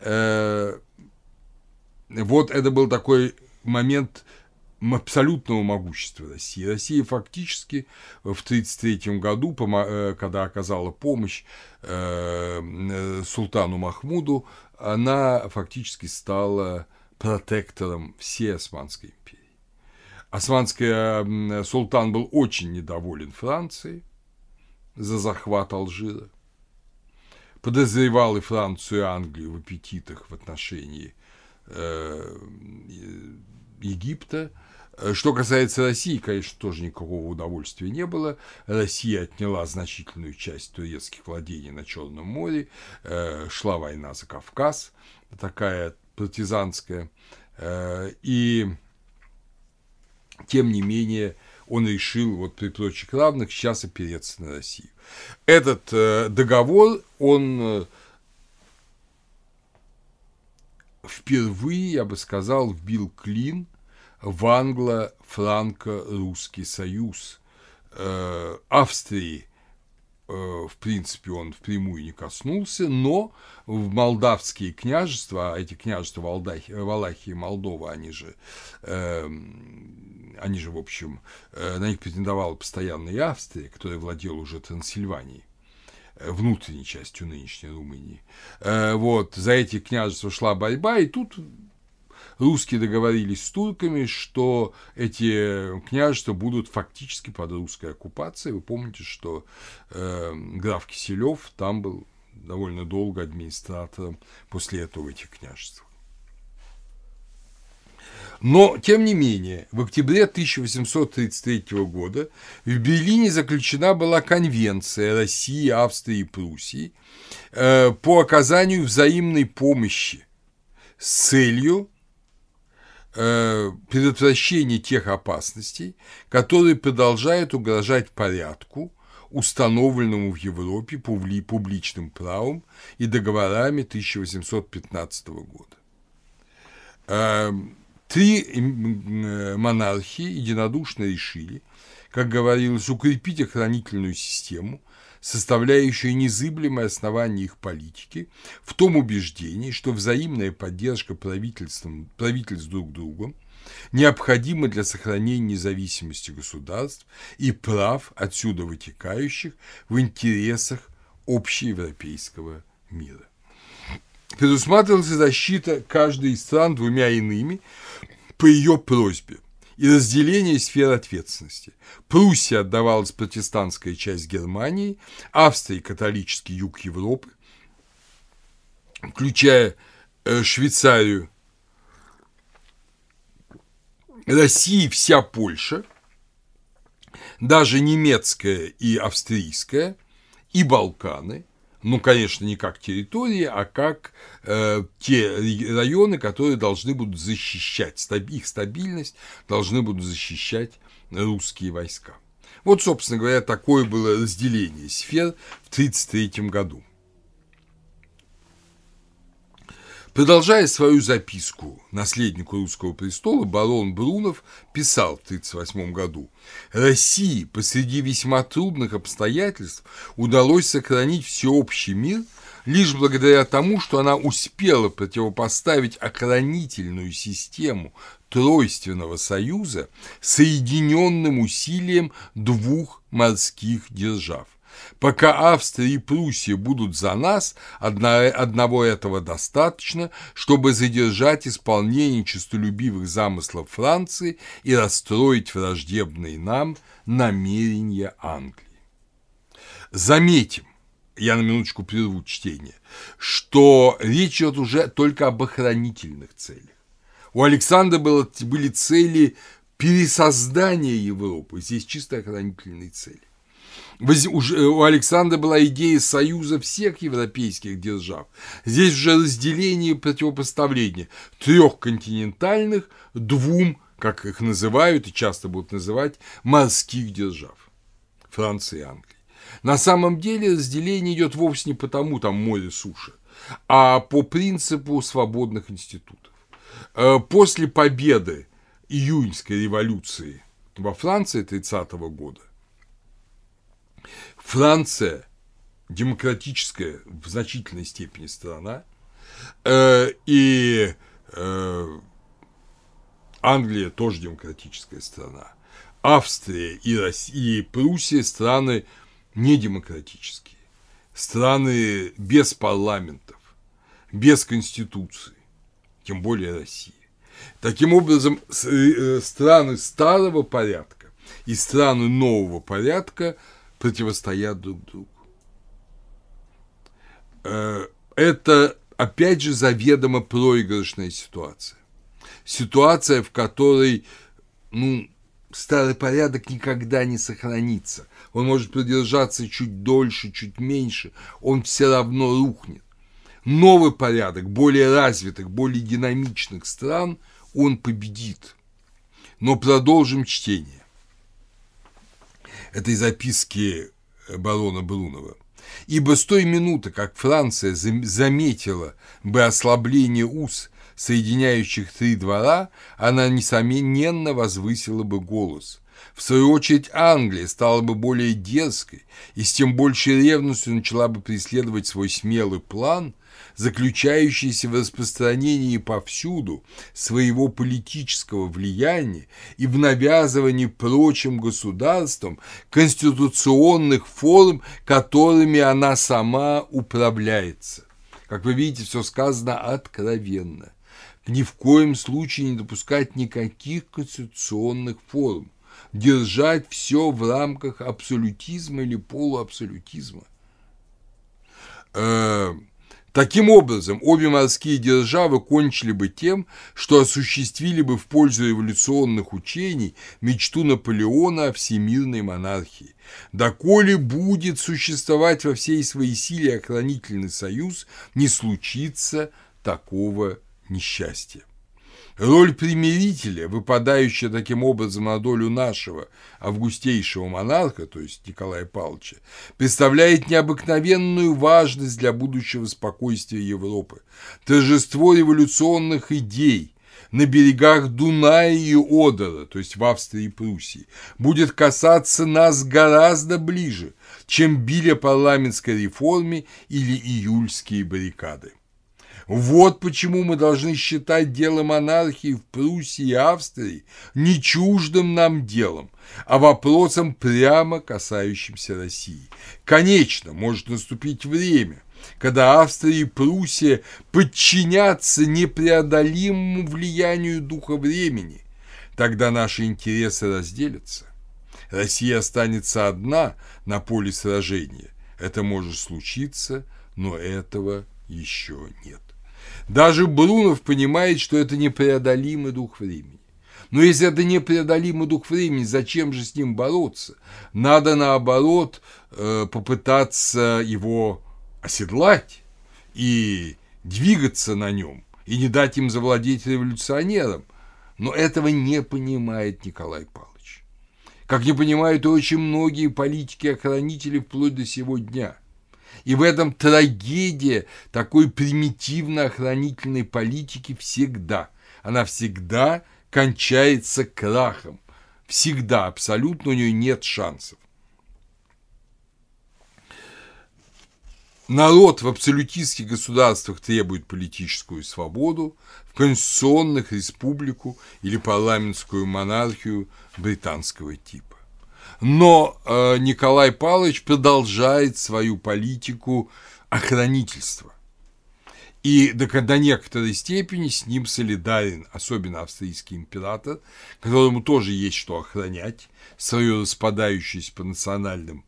Э, вот это был такой момент абсолютного могущества России. Россия фактически в 1933 году, э, когда оказала помощь султану Махмуду, она фактически стала протектором всей Османской Османский эм, султан был очень недоволен Францией за захват Алжира. Подозревал и Францию, и Англию в аппетитах в отношении э, Египта. Что касается России, конечно, тоже никакого удовольствия не было. Россия отняла значительную часть турецких владений на Черном море. Э, шла война за Кавказ, такая партизанская. Э, и тем не менее, он решил вот при прочих равных сейчас опереться на Россию. Этот э, договор, он э, впервые, я бы сказал, вбил клин в англо-франко-русский союз э, Австрии – Э, в принципе, он впрямую не коснулся, но в молдавские княжества, а эти княжества Валдахи, Валахия и Молдова, они же, э, они же, в общем, э, на них претендовала постоянно и Австрия, которая владела уже Трансильванией э, внутренней частью нынешней Румынии. Э, вот, за эти княжества шла борьба, и тут русские договорились с турками, что эти княжества будут фактически под русской оккупацией. Вы помните, что э, граф Киселев там был довольно долго администратором после этого в этих княжествах. Но, тем не менее, в октябре 1833 года в Берлине заключена была конвенция России, Австрии и Пруссии э, по оказанию взаимной помощи с целью Э, предотвращение тех опасностей, которые продолжают угрожать порядку, установленному в Европе публичным правом и договорами 1815 года. Эм, три монархии единодушно решили, как говорилось, укрепить охранительную систему, составляющее незыблемое основание их политики, в том убеждении, что взаимная поддержка правительств друг другу необходима для сохранения независимости государств и прав, отсюда вытекающих, в интересах общеевропейского мира. Предусматривалась защита каждой из стран двумя иными по ее просьбе и разделение сфер ответственности. Пруссия отдавалась протестантская часть Германии, Австрия католический юг Европы, включая э, Швейцарию, Россия вся Польша, даже немецкая и австрийская, и Балканы – ну, конечно, не как территории, а как э, те районы, которые должны будут защищать, стаб, их стабильность должны будут защищать русские войска. Вот, собственно говоря, такое было разделение сфер в 1933 году. Продолжая свою записку наследнику русского престола, барон Брунов писал в 1938 году «России посреди весьма трудных обстоятельств удалось сохранить всеобщий мир лишь благодаря тому, что она успела противопоставить охранительную систему Тройственного союза соединенным усилием двух морских держав. Пока Австрия и Пруссия будут за нас, одна, одного этого достаточно, чтобы задержать исполнение честолюбивых замыслов Франции и расстроить враждебные нам намерения Англии. Заметим, я на минуточку прерву чтение, что речь идет уже только об охранительных целях. У Александра было, были цели пересоздания Европы, здесь чисто охранительные цели. Э, у Александра была идея союза всех европейских держав. Здесь уже разделение и противопоставление трех континентальных двум, как их называют и часто будут называть, морских держав – Франции и Англии. На самом деле разделение идет вовсе не потому, там море, суша, а по принципу свободных институтов. Э, после победы июньской революции во Франции 30 года – Франция демократическая в значительной степени страна, э, и э, Англия тоже демократическая страна, Австрия и Россия, и Пруссия страны недемократические, страны без парламентов, без конституции, тем более Россия. Таким образом, э, страны старого порядка и страны нового порядка – противостоят друг другу. Э, это, опять же, заведомо проигрышная ситуация. Ситуация, в которой, ну, старый порядок никогда не сохранится. Он может продержаться чуть дольше, чуть меньше, он все равно рухнет. Новый порядок более развитых, более динамичных стран, он победит. Но продолжим чтение этой записки э, барона Брунова. Ибо с той минуты, как Франция заметила бы ослабление уз, соединяющих три двора, она, несомненно, возвысила бы голос – в свою очередь Англия стала бы более дерзкой и с тем большей ревностью начала бы преследовать свой смелый план – заключающийся в распространении повсюду своего политического влияния и в навязывании прочим государствам конституционных форм, которыми она сама управляется. Как вы видите, все сказано откровенно. Ни в коем случае не допускать никаких конституционных форм держать все в рамках абсолютизма или полуабсолютизма. Э -э Таким образом, обе морские державы кончили бы тем, что осуществили бы в пользу революционных учений мечту Наполеона о всемирной монархии. Доколе будет существовать во всей своей силе охранительный союз, не случится такого несчастья. Роль примирителя, выпадающая таким образом на долю нашего августейшего монарха, то есть Николая Павловича, представляет необыкновенную важность для будущего спокойствия Европы. Торжество революционных идей – на берегах Дуная и Одера, то есть в Австрии и Пруссии, будет касаться нас гораздо ближе, чем били о парламентской реформе или июльские баррикады. Вот почему мы должны считать дело монархии в Пруссии и Австрии не чуждым нам делом, а вопросом, прямо касающимся России. Конечно, может наступить время, когда Австрия и Пруссия подчинятся непреодолимому влиянию духа времени. Тогда наши интересы разделятся. Россия останется одна на поле сражения. Это может случиться, но этого еще нет. Даже Брунов понимает, что это непреодолимый дух времени. Но если это непреодолимый дух времени, зачем же с ним бороться? Надо, наоборот, э, попытаться его оседлать и двигаться на нем, и не дать им завладеть революционером. Но этого не понимает Николай Павлович. Как не понимают и очень многие политики-охранители вплоть до сегодня. дня – и в этом трагедия такой примитивно-охранительной политики всегда. Она всегда кончается крахом. Всегда, абсолютно у нее нет шансов. Народ в абсолютистских государствах требует политическую свободу, в конституционных – республику или парламентскую монархию британского типа. Но э, Николай Павлович продолжает свою политику охранительства. И до, до некоторой степени с ним солидарен, особенно австрийский император, которому тоже есть что охранять, свою распадающуюся по национальным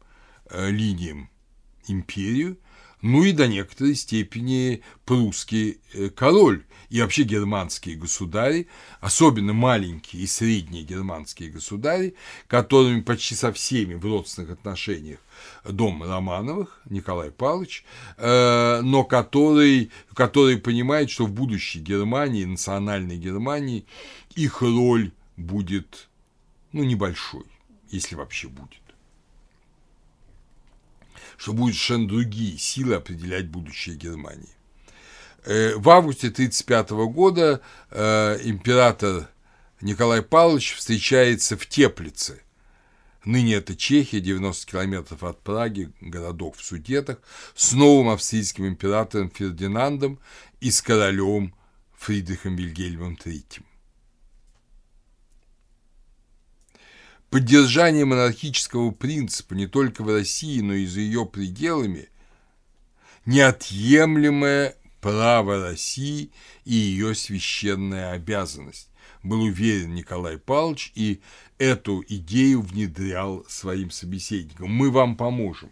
э, линиям империю, ну и до некоторой степени прусский э, король, и вообще германские государи, особенно маленькие и средние германские государи, которыми почти со всеми в родственных отношениях дом Романовых, Николай Павлович, э, но который, который понимает, что в будущей Германии, национальной Германии, их роль будет ну, небольшой, если вообще будет что будут совершенно другие силы определять будущее Германии. Э, в августе 1935 года э, император Николай Павлович встречается в Теплице. Ныне это Чехия, 90 километров от Праги, городок в Судетах, с новым австрийским императором Фердинандом и с королем Фридрихом Вильгельмом III. Поддержание монархического принципа не только в России, но и за ее пределами – неотъемлемая право России и ее священная обязанность, был уверен Николай Павлович и эту идею внедрял своим собеседникам. Мы вам поможем.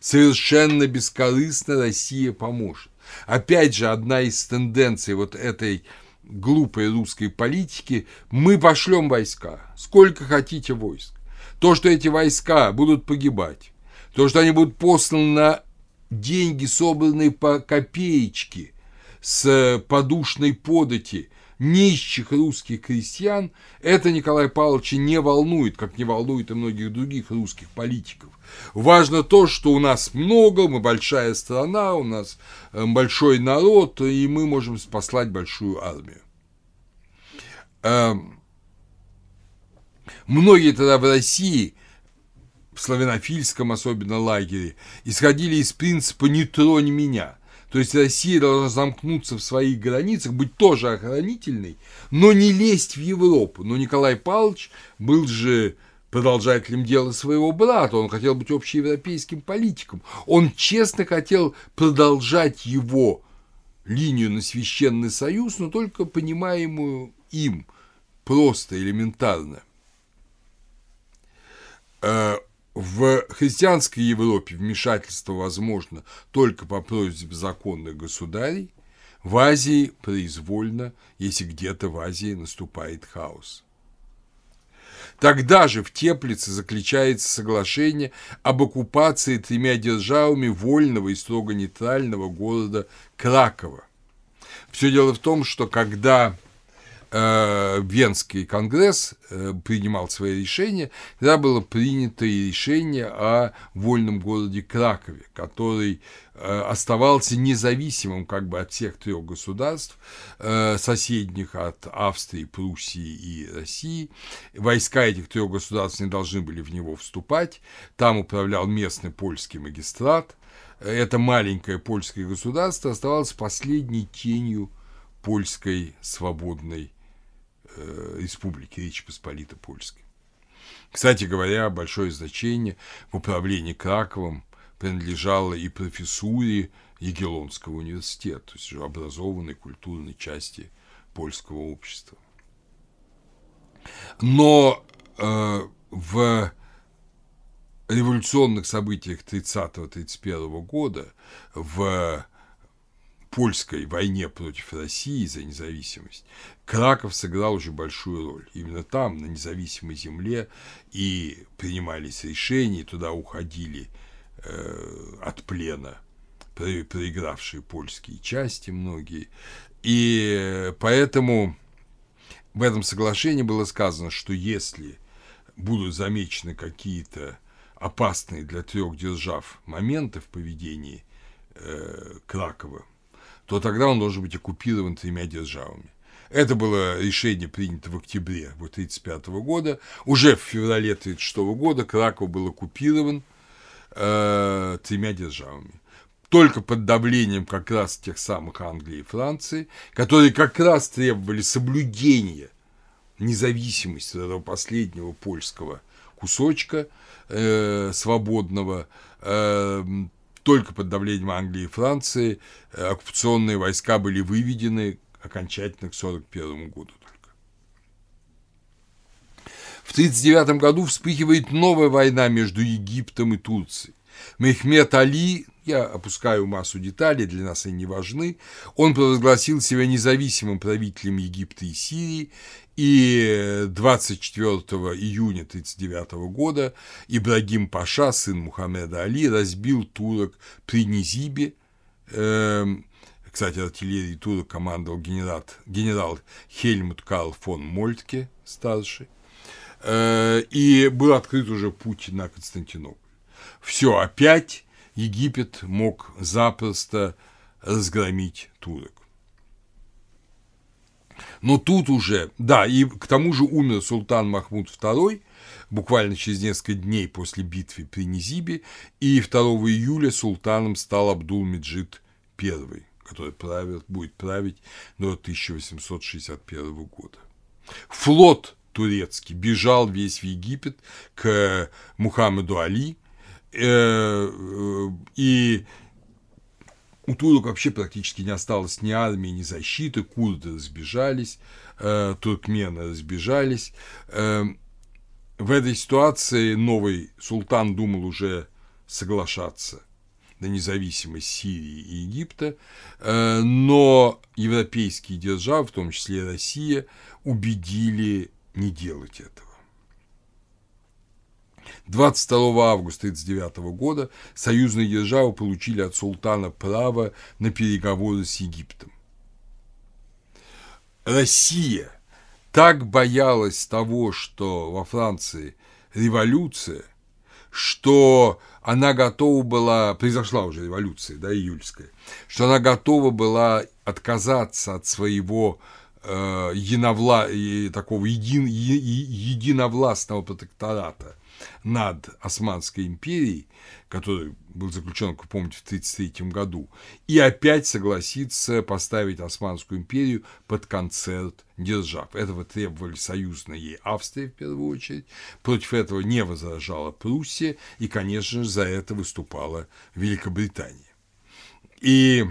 Совершенно бескорыстно Россия поможет. Опять же, одна из тенденций вот этой глупой русской политики – мы пошлем войска, сколько хотите войск. То, что эти войска будут погибать, то, что они будут посланы на деньги, собранные по копеечке с э, подушной подати нищих русских крестьян, это Николай Павловича не волнует, как не волнует и многих других русских политиков. Важно то, что у нас много, мы большая страна, у нас э, большой народ, и мы можем послать большую армию. Эм, многие тогда в России – в славянофильском особенно лагере, исходили из принципа «не тронь меня». То есть Россия должна замкнуться в своих границах, быть тоже охранительной, но не лезть в Европу. Но Николай Павлович был же продолжателем дела своего брата, он хотел быть общеевропейским политиком. Он честно хотел продолжать его линию на Священный Союз, но только понимаемую им, просто, элементарно. Э, в христианской Европе вмешательство возможно только по просьбе законных государей, в Азии произвольно, если где-то в Азии наступает хаос. Тогда же в Теплице заключается соглашение об оккупации тремя державами вольного и строго нейтрального города Кракова. Все дело в том, что когда Э, Венский конгресс э, принимал свои решения, тогда было принято и решение о вольном городе Кракове, который э, оставался независимым как бы от всех трех государств, соседних от Австрии, Пруссии и России. Войска этих трех государств не должны были в него вступать. Там управлял местный польский магистрат. Это маленькое польское государство оставалось последней тенью польской свободной Республики э, Речи Посполита Польской. Кстати говоря, большое значение в управлении Краковым принадлежало и профессуре Егелонского университета, то есть образованной культурной части польского общества. Но э, в революционных событиях 30-31 года в польской войне против России за независимость, Краков сыграл уже большую роль. Именно там, на независимой земле, и принимались решения, и туда уходили э, от плена проигравшие польские части многие. И поэтому в этом соглашении было сказано, что если будут замечены какие-то опасные для трех держав моменты в поведении э, Кракова, то тогда он должен быть оккупирован тремя державами. Это было решение принято в октябре 1935 года. Уже в феврале 1936 года Краков был оккупирован э, тремя державами. Только под давлением как раз тех самых Англии и Франции, которые как раз требовали соблюдения независимости этого последнего польского кусочка э, свободного, э, только под давлением Англии и Франции э, оккупационные войска были выведены окончательно к 1941 году. только. В 1939 году вспыхивает новая война между Египтом и Турцией. Мехмед Али, я опускаю массу деталей, для нас они не важны, он провозгласил себя независимым правителем Египта и Сирии и 24 июня 1939 года Ибрагим Паша, сын Мухаммеда Али, разбил турок при Низибе. Эм, кстати, артиллерией турок командовал генерал, генерал Хельмут Карл фон Мольтке, старший. Э, и был открыт уже путь на Константинополь. Все, опять Египет мог запросто разгромить турок. Но тут уже, да, и к тому же умер султан Махмуд II, буквально через несколько дней после битвы при Низибе, и 2 июля султаном стал Абдул-Меджид I, который правил, будет править до 1861 года. Флот турецкий бежал весь в Египет к Мухаммеду Али, э, э, и у турок вообще практически не осталось ни армии, ни защиты, курды разбежались, э, туркмены разбежались. Э, в этой ситуации новый султан думал уже соглашаться на независимость Сирии и Египта, э, но европейские державы, в том числе Россия, убедили не делать этого. 22 августа 1939 года союзные державы получили от султана право на переговоры с Египтом. Россия так боялась того, что во Франции революция, что она готова была, произошла уже революция, да, июльская, что она готова была отказаться от своего э, единовла... такого един... единовластного протектората над Османской империей, который был заключен, как вы помните, в 1933 году, и опять согласиться поставить Османскую империю под концерт держав. Этого требовали союзные Австрии в первую очередь. Против этого не возражала Пруссия, и, конечно же, за это выступала Великобритания. И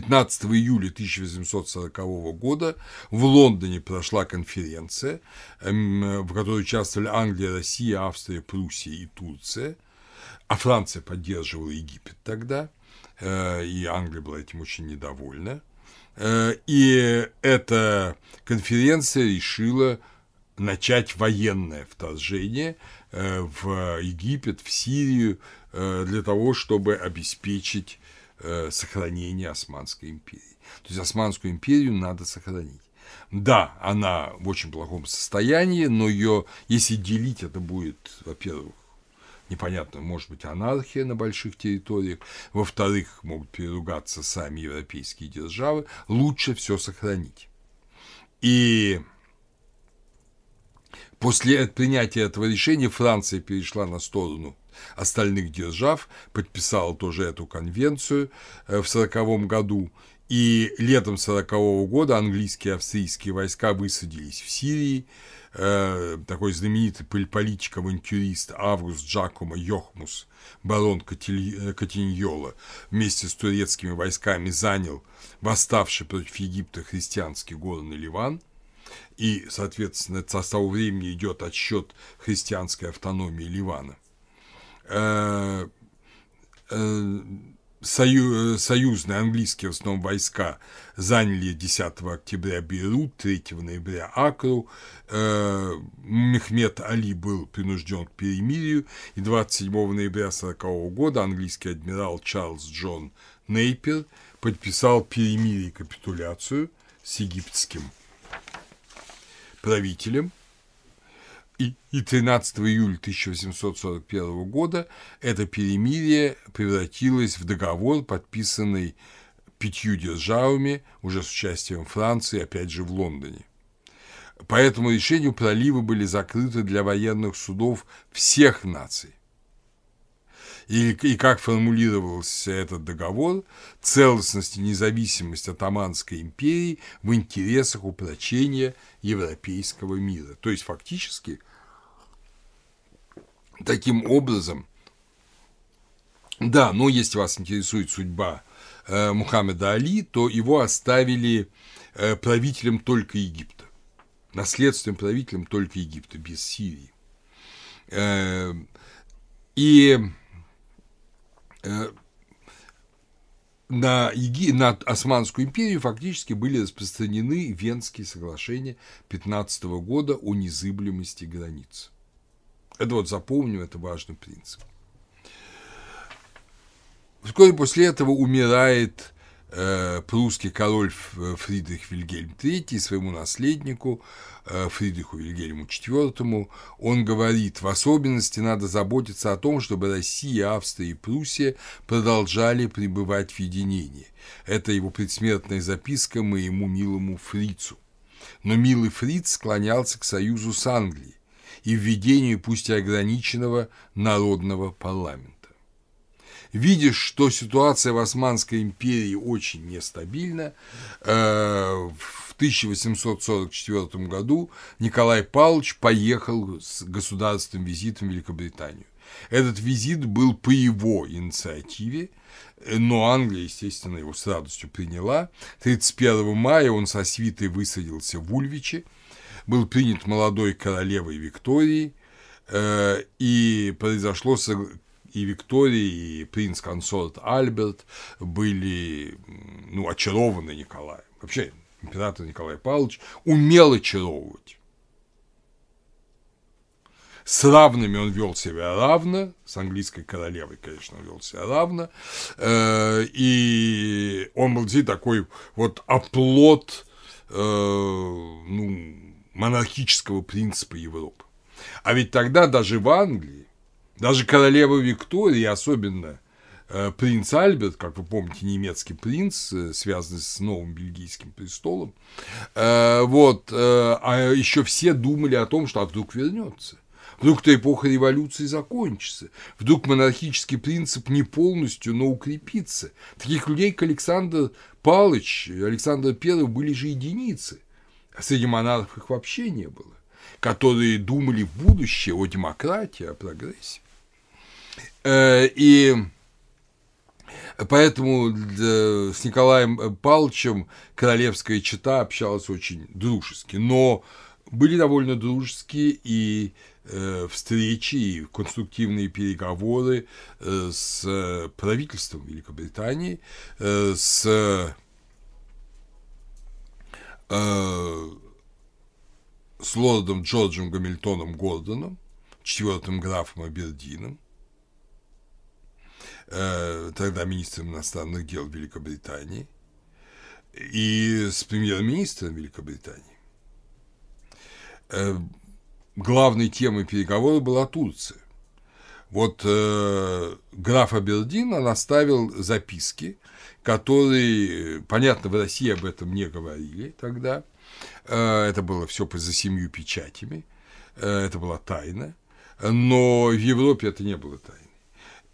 15 июля 1840 года в Лондоне прошла конференция, эм, в которой участвовали Англия, Россия, Австрия, Пруссия и Турция, а Франция поддерживала Египет тогда, э, и Англия была этим очень недовольна. Э, и эта конференция решила начать военное вторжение э, в Египет, в Сирию, для того, чтобы обеспечить Э, сохранения Османской империи. То есть Османскую империю надо сохранить. Да, она в очень плохом состоянии, но ее, если делить, это будет, во-первых, непонятно, может быть, анархия на больших территориях, во-вторых, могут переругаться сами европейские державы, лучше все сохранить. И после принятия этого решения Франция перешла на сторону остальных держав, подписал тоже эту конвенцию э, в 1940 году. И летом 1940 года английские и австрийские войска высадились в Сирии. Э, такой знаменитый политик-авантюрист Август Джакомо Йохмус, барон Катиньола, э, вместе с турецкими войсками занял восставший против Египта христианский Горный Ливан – и, соответственно, со того времени идет отсчет христианской автономии Ливана. Э, э, сою, союзные английские в основном войска заняли 10 октября Бейрут, 3 ноября Акру, э, Мехмед Али был принужден к перемирию, и 27 ноября 1940 года английский адмирал Чарльз Джон Нейпер подписал перемирие и капитуляцию с египетским правителем – и, и 13 июля 1841 года это перемирие превратилось в договор, подписанный пятью державами, уже с участием Франции, опять же, в Лондоне. По этому решению проливы были закрыты для военных судов всех наций. И, и как формулировался этот договор, целостность и независимость Атаманской империи в интересах упрочения европейского мира. То есть фактически – таким образом. Да, но если вас интересует судьба э, Мухаммеда Али, то его оставили э, правителем только Египта, наследственным правителем только Египта, без Сирии. Э, и э, на, Еги... на Османскую империю фактически были распространены Венские соглашения 15 года о незыблемости границ. Это вот запомним, это важный принцип. Вскоре после этого умирает э, прусский король э, Фридрих Вильгельм III своему наследнику э, Фридриху Вильгельму IV. Он говорит, в особенности надо заботиться о том, чтобы Россия, Австрия и Пруссия продолжали пребывать в единении. Это его предсмертная записка моему милому фрицу. Но милый фриц склонялся к союзу с Англией и введению пусть и ограниченного народного парламента. Видишь, что ситуация в Османской империи очень нестабильна, э, в 1844 году Николай Павлович поехал с государственным визитом в Великобританию. Этот визит был по его инициативе, но Англия, естественно, его с радостью приняла. 31 мая он со свитой высадился в Ульвиче – был принят молодой королевой Викторией, э, и произошло и Виктория, и принц-консорт Альберт были ну, очарованы Николаем. Вообще, император Николай Павлович умел очаровывать. С равными он вел себя равно, с английской королевой, конечно, он вел себя равно. Э, и он был здесь такой вот оплот, э, ну, монархического принципа Европы. А ведь тогда даже в Англии, даже королева Виктория, особенно э, принц Альберт, как вы помните, немецкий принц, э, связанный с новым бельгийским престолом, э, вот, а еще все думали о том, что а вдруг вернется. Вдруг-то эпоха революции закончится, вдруг монархический принцип не полностью, но укрепится. Таких людей, как Александр Палыч, Александр I, были же единицы – среди монархов их вообще не было, которые думали в будущее о демократии, о прогрессе. Э, и поэтому с Николаем э, Павловичем королевская чита общалась очень дружески, но были довольно дружеские и э, встречи, и конструктивные переговоры с правительством Великобритании, с э, с лордом Джорджем Гамильтоном Гордоном, четвертым графом Абердином, э, тогда министром иностранных дел Великобритании, и с премьер-министром Великобритании. Э, главной темой переговоров была Турция. Вот э, граф Абердин он оставил записки который, э, понятно, в России об этом не говорили тогда, э, это было все за семью печатями, э, это была тайна, но в Европе это не было тайной.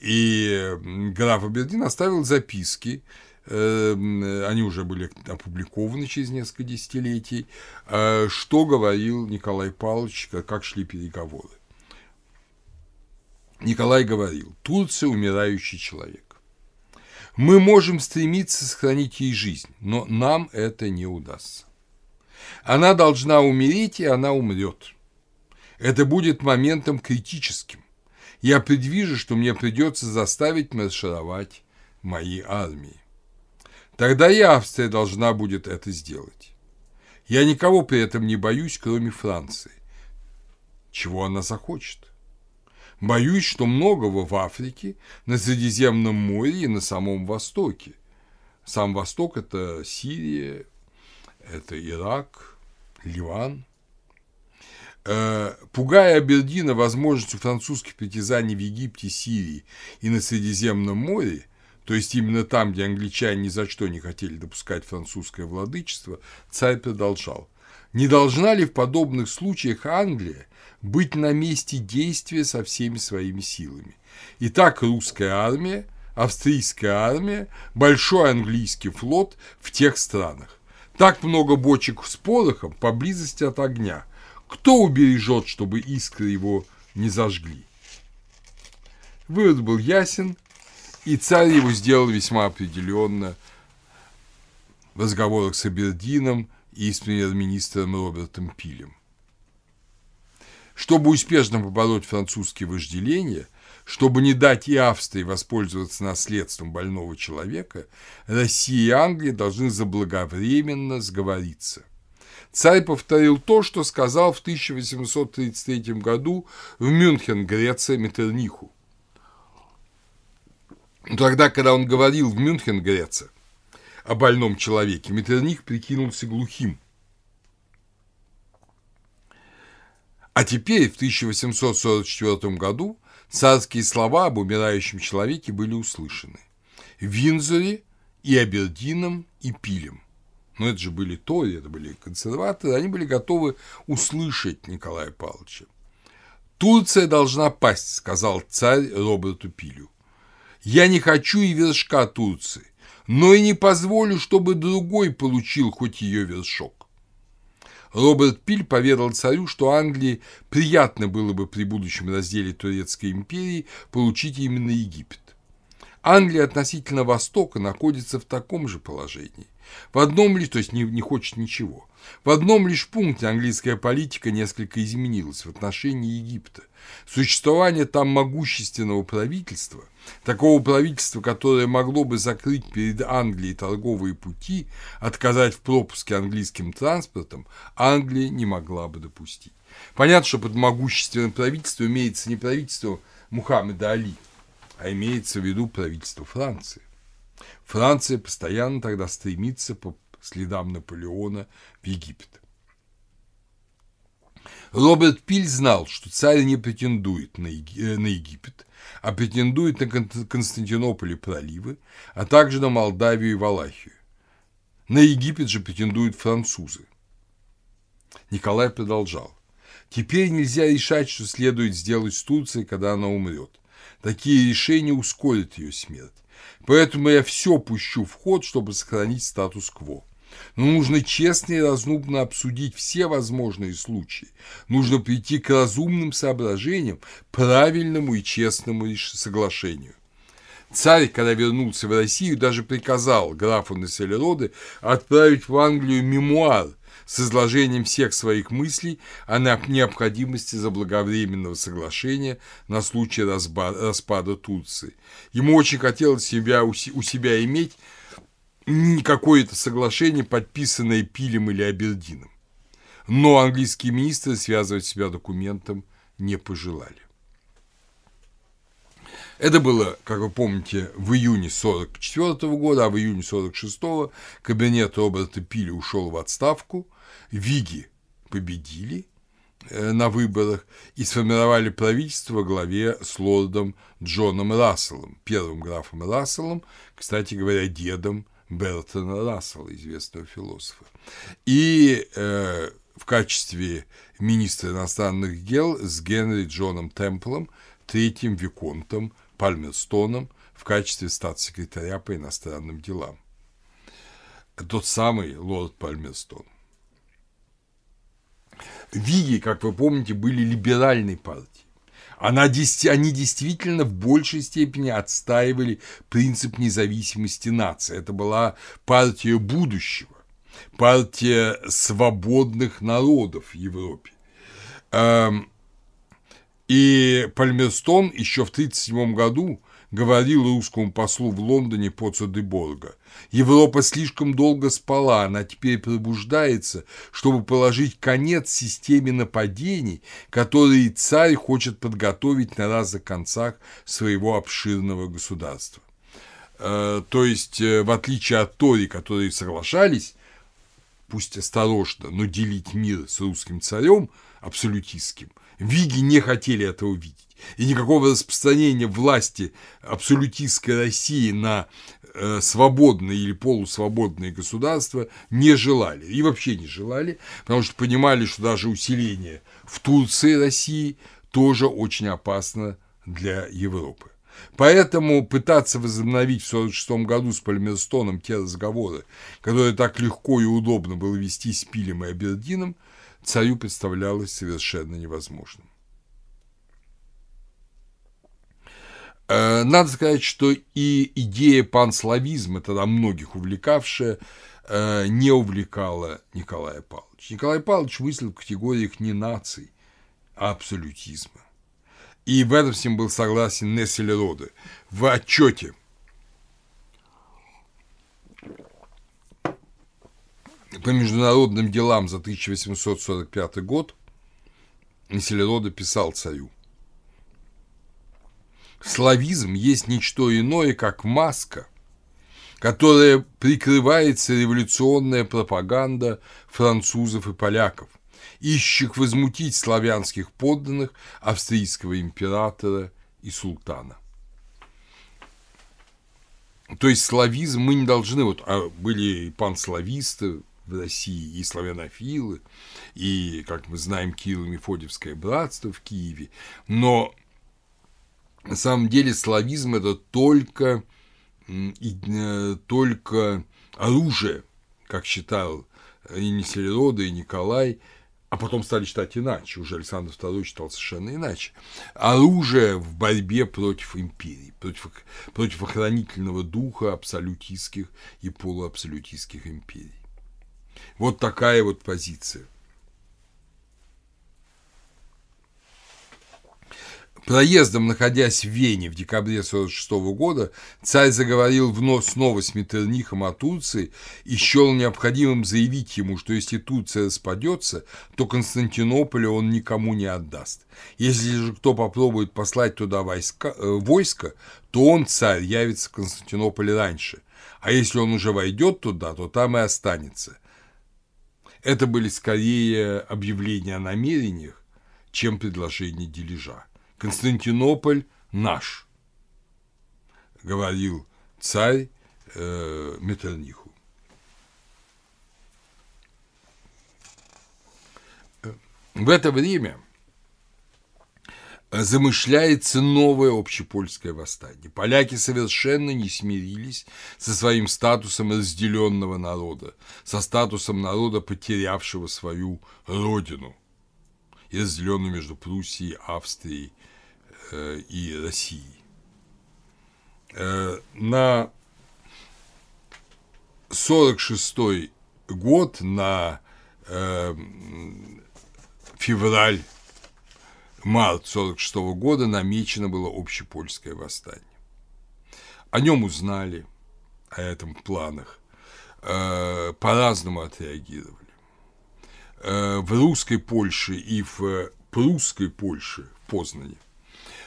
И граф Абердин оставил записки, они уже были опубликованы через несколько десятилетий, что говорил Николай Павлович, как шли переговоры. Николай говорил, Турция умирающий человек. Мы можем стремиться сохранить ей жизнь, но нам это не удастся. Она должна умереть, и она умрет. Это будет моментом критическим. Я предвижу, что мне придется заставить маршировать мои армии. Тогда и Австрия должна будет это сделать. Я никого при этом не боюсь, кроме Франции. Чего она захочет? Боюсь, что многого в Африке, на Средиземном море и на самом Востоке. Сам Восток – это Сирия, это Ирак, Ливан. Э, пугая Абердина возможностью французских притязаний в Египте, Сирии и на Средиземном море, то есть именно там, где англичане ни за что не хотели допускать французское владычество, царь продолжал. Не должна ли в подобных случаях Англия быть на месте действия со всеми своими силами. Итак, русская армия, австрийская армия, большой английский флот в тех странах. Так много бочек с порохом поблизости от огня. Кто убережет, чтобы искры его не зажгли? Вывод был ясен, и царь его сделал весьма определенно в разговорах с Абердином и с премьер-министром Робертом Пилем. Чтобы успешно побороть французские вожделения, чтобы не дать и Австрии воспользоваться наследством больного человека, Россия и Англия должны заблаговременно сговориться. Царь повторил то, что сказал в 1833 году в Мюнхен, Греция, Метерниху. Тогда, когда он говорил в Мюнхен, Греция, о больном человеке, Метерних прикинулся глухим – А теперь, в 1844 году, царские слова об умирающем человеке были услышаны. В Винзоре и Абердином, и Пилем. Но это же были тори, это были консерваторы, они были готовы услышать Николая Павловича. «Турция должна пасть», – сказал царь Роберту Пилю. «Я не хочу и вершка Турции, но и не позволю, чтобы другой получил хоть ее вершок. Роберт Пиль поведал царю, что Англии приятно было бы при будущем разделе Турецкой империи получить именно Египет. Англия относительно Востока находится в таком же положении. В одном лишь, то есть не, не хочет ничего. В одном лишь пункте английская политика несколько изменилась в отношении Египта. Существование там могущественного правительства – Такого правительства, которое могло бы закрыть перед Англией торговые пути, отказать в пропуске английским транспортом, Англия не могла бы допустить. Понятно, что под могущественным правительством имеется не правительство Мухаммеда Али, а имеется в виду правительство Франции. Франция постоянно тогда стремится по следам Наполеона в Египет. Роберт Пиль знал, что царь не претендует на, э, Египет, а претендует на Константинополь и проливы, а также на Молдавию и Валахию. На Египет же претендуют французы. Николай продолжал. Теперь нельзя решать, что следует сделать с Турцией, когда она умрет. Такие решения ускорят ее смерть. Поэтому я все пущу в ход, чтобы сохранить статус-кво. Но нужно честно и разумно обсудить все возможные случаи. Нужно прийти к разумным соображениям, правильному и честному соглашению. Царь, когда вернулся в Россию, даже приказал графу Населероды отправить в Англию мемуар с изложением всех своих мыслей о необходимости заблаговременного соглашения на случай распада Турции. Ему очень хотелось себя, у себя иметь какое-то соглашение, подписанное Пилем или Абердином. Но английские министры связывать себя документом не пожелали. Это было, как вы помните, в июне 1944 года, а в июне 1946 кабинет Роберта Пили ушел в отставку, Виги победили э, на выборах и сформировали правительство во главе с лордом Джоном Расселом, первым графом Расселом, кстати говоря, дедом Бертона Рассела, известного философа. И э, в качестве министра иностранных дел с Генри Джоном Темплом, третьим виконтом Пальмерстоном в качестве статс-секретаря по иностранным делам. Тот самый лорд Пальмерстон. Виги, как вы помните, были либеральной партией она, они действительно в большей степени отстаивали принцип независимости нации. Это была партия будущего, партия свободных народов в Европе. Эм, и Пальмерстон еще в 1937 году говорила русскому послу в Лондоне по Цедеборга. Европа слишком долго спала, она теперь пробуждается, чтобы положить конец системе нападений, которые царь хочет подготовить на разных концах своего обширного государства. Э, то есть, э, в отличие от Тори, которые соглашались, пусть осторожно, но делить мир с русским царем абсолютистским, Виги не хотели этого видеть и никакого распространения власти абсолютистской России на э, свободные или полусвободные государства не желали. И вообще не желали, потому что понимали, что даже усиление в Турции России тоже очень опасно для Европы. Поэтому пытаться возобновить в 1946 году с Пальмерстоном те разговоры, которые так легко и удобно было вести с Пилем и Абердином, царю представлялось совершенно невозможным. Э, надо сказать, что и идея панславизма, тогда многих увлекавшая, э, не увлекала Николая Павловича. Николай Павлович мыслил в категориях не наций, а абсолютизма. И в этом всем был согласен Нессельроде. В отчете по международным делам за 1845 год Нессельроде писал царю – Славизм есть ничто иное, как маска, которая прикрывается революционная пропаганда французов и поляков, ищих возмутить славянских подданных, австрийского императора и султана. То есть славизм мы не должны, вот а были и панслависты в России, и славянофилы, и, как мы знаем, Кирилл Мефодьевское братство в Киеве, но на самом деле славизм – это только, э, только оружие, как считал и Неселерода, и Николай, а потом стали считать иначе, уже Александр II считал совершенно иначе, оружие в борьбе против империи, против, против охранительного духа абсолютистских и полуабсолютистских империй. Вот такая вот позиция – проездом, находясь в Вене в декабре 1946 года, царь заговорил вновь снова с Меттернихом о Турции и счел необходимым заявить ему, что если Турция распадется, то Константинополь он никому не отдаст. Если же кто попробует послать туда войска, э, войско, то он, царь, явится в Константинополе раньше, а если он уже войдет туда, то там и останется. Это были скорее объявления о намерениях, чем предложения дележа. Константинополь наш, говорил царь э, Метерниху. Э, в это время замышляется новое общепольское восстание. Поляки совершенно не смирились со своим статусом разделенного народа, со статусом народа, потерявшего свою родину – разделенную между Пруссией, Австрией э, и Россией. Э, на 46 год, на э, февраль март 46 -го года намечено было общепольское восстание. О нем узнали, о этом планах, э, по-разному отреагировали. Э, в русской Польше и в э, прусской Польше, в Познане,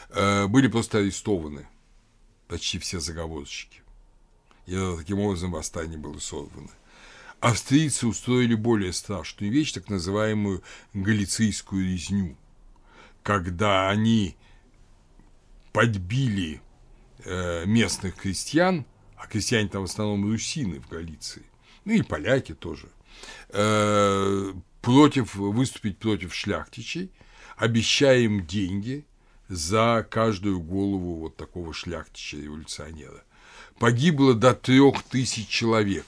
э, были просто арестованы почти все заговорщики. И таким образом восстание было сорвано. Австрийцы устроили более страшную вещь, так называемую галицийскую резню, когда они подбили местных крестьян, а крестьяне там в основном русины в Галиции, ну и поляки тоже, против, выступить против шляхтичей, обещая им деньги за каждую голову вот такого шляхтича-революционера. Погибло до трех тысяч человек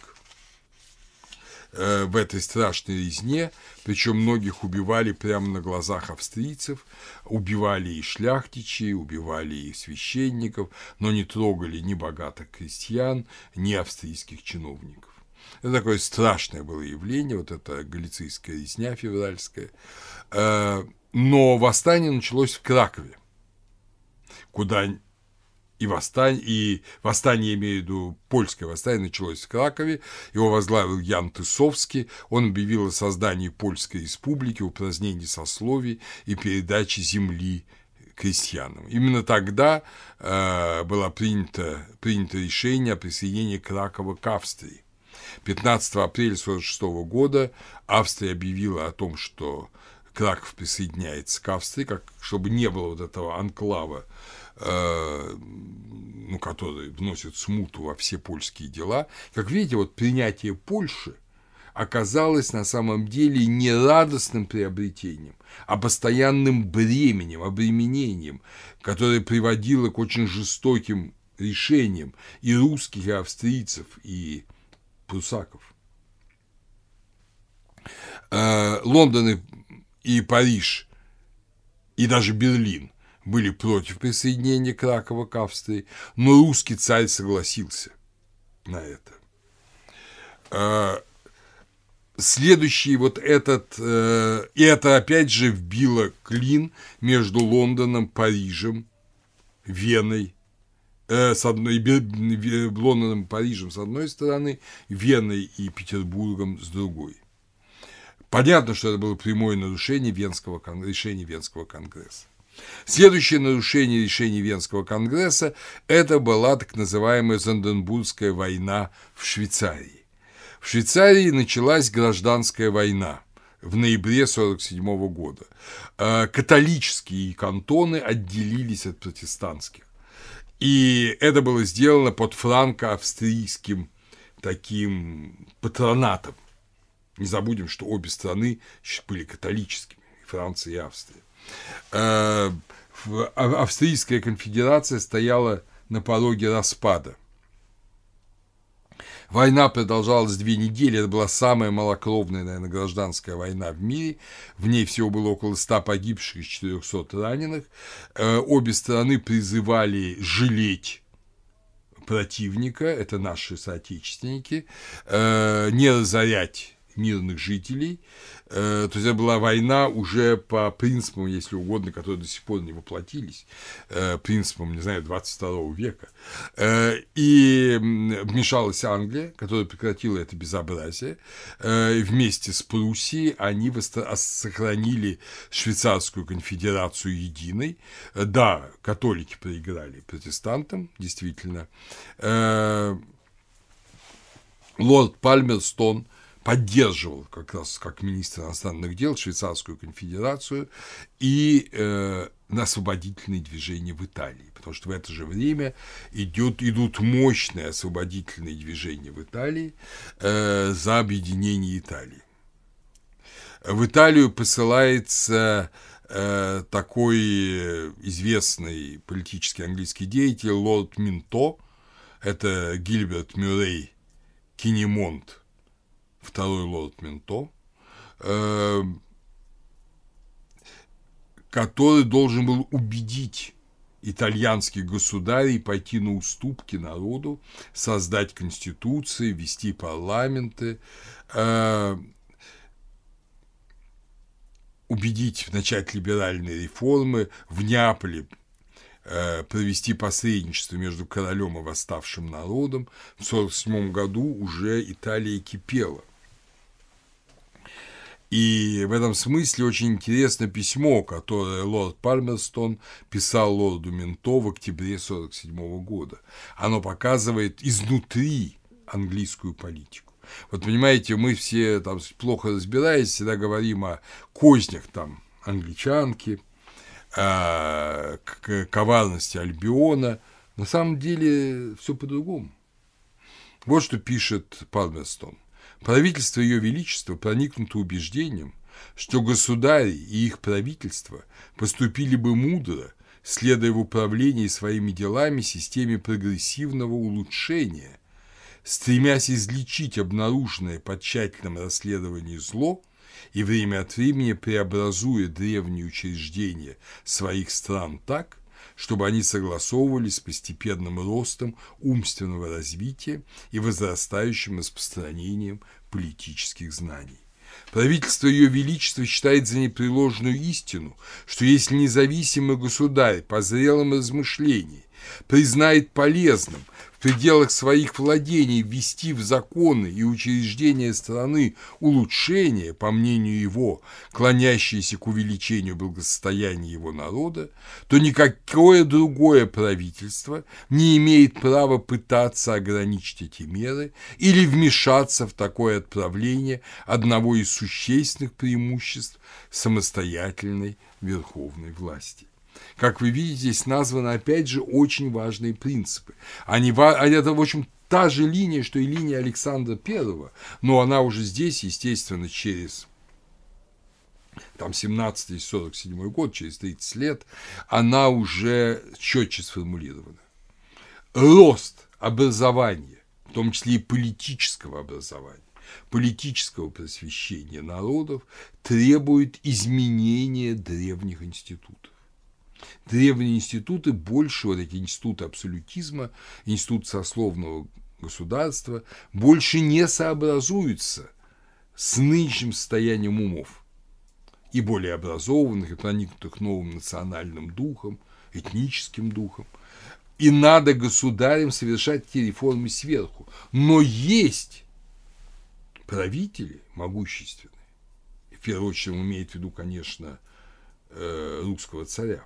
э, в этой страшной резне, причем многих убивали прямо на глазах австрийцев, убивали и шляхтичей, убивали и священников, но не трогали ни богатых крестьян, ни австрийских чиновников. Это такое страшное было явление, вот это галицийская резня февральская. Э, но восстание началось в Кракове, куда и восстание, и восстание, я имею в виду, польское восстание началось в Кракове, его возглавил Ян Тысовский, он объявил о создании Польской республики, упразднении сословий и передаче земли крестьянам. Именно тогда э, было принято, принято решение о присоединении Кракова к Австрии. 15 апреля 1946 года Австрия объявила о том, что Краков присоединяется к Австрии, как, чтобы не было вот этого анклава, э, ну, который вносит смуту во все польские дела. Как видите, вот принятие Польши оказалось на самом деле не радостным приобретением, а постоянным бременем, обременением, которое приводило к очень жестоким решениям и русских, и австрийцев, и Прусаков. Э, Лондон и Париж, и даже Берлин были против присоединения Кракова к Австрии, но русский царь согласился на это. Э, следующий вот этот, э, и это опять же вбило клин между Лондоном, Парижем, Веной Э, с одной, Лондоном и Парижем с одной стороны, Веной и Петербургом с другой. Понятно, что это было прямое нарушение Венского, решения Венского конгресса. Следующее нарушение решения Венского конгресса – это была так называемая Занденбургская война в Швейцарии. В Швейцарии началась гражданская война в ноябре 1947 года. Э, католические кантоны отделились от протестантских. И это было сделано под франко-австрийским таким патронатом. Не забудем, что обе страны были католическими, и Франция, и Австрия. Э, а, Австрийская конфедерация стояла на пороге распада. Война продолжалась две недели, это была самая малокровная, наверное, гражданская война в мире. В ней всего было около 100 погибших и 400 раненых. Э, обе стороны призывали жалеть противника, это наши соотечественники, э, не разорять мирных жителей. Э, то есть была война уже по принципам, если угодно, которые до сих пор не воплотились, э, принципам, не знаю, 22 века. Э, и вмешалась Англия, которая прекратила это безобразие. Вместе с Пруссией они а, сохранили Швейцарскую конфедерацию единой. Да, католики проиграли протестантам, действительно. Лорд Пальмерстон поддерживал как раз как министр иностранных дел Швейцарскую конфедерацию и э, на освободительные движения в Италии, потому что в это же время идет, идут мощные освободительные движения в Италии э, за объединение Италии. В Италию посылается э, такой известный политический английский деятель лорд Минто, это Гильберт Мюррей Кинемонт – второй лорд Минто, э, который должен был убедить итальянских государей пойти на уступки народу, создать конституции, вести парламенты, э, убедить начать либеральные реформы в Неаполе, э, провести посредничество между королем и восставшим народом. В 1947 году уже Италия кипела. И в этом смысле очень интересно письмо, которое лорд Пальмерстон писал лорду Менто в октябре 1947 года. Оно показывает изнутри английскую политику. Вот понимаете, мы все там плохо разбираясь, всегда говорим о кознях там англичанки, о коварности Альбиона. На самом деле все по-другому. Вот что пишет Пальмерстон. Правительство Ее Величества проникнуто убеждением, что государи и их правительство поступили бы мудро, следуя в управлении своими делами системе прогрессивного улучшения, стремясь излечить обнаруженное по тщательном расследовании зло и время от времени преобразуя древние учреждения своих стран так, чтобы они согласовывались с постепенным ростом умственного развития и возрастающим распространением политических знаний. Правительство Ее Величества считает за непреложную истину, что если независимый государь по зрелом размышлении признает полезным пределах своих владений ввести в законы и учреждения страны улучшения, по мнению его, клонящиеся к увеличению благосостояния его народа, то никакое другое правительство не имеет права пытаться ограничить эти меры или вмешаться в такое отправление одного из существенных преимуществ самостоятельной верховной власти. Как вы видите, здесь названы, опять же, очень важные принципы. Они, а это, в общем, та же линия, что и линия Александра Первого, но она уже здесь, естественно, через там 17 47 год, через 30 лет, она уже четче сформулирована. Рост образования, в том числе и политического образования, политического просвещения народов требует изменения древних институтов древние институты, больше вот эти институты абсолютизма, институт сословного государства, больше не сообразуются с нынешним состоянием умов и более образованных, и проникнутых новым национальным духом, этническим духом. И надо государям совершать те реформы сверху. Но есть правители могущественные, в первую очередь он имеет в виду, конечно, э, русского царя,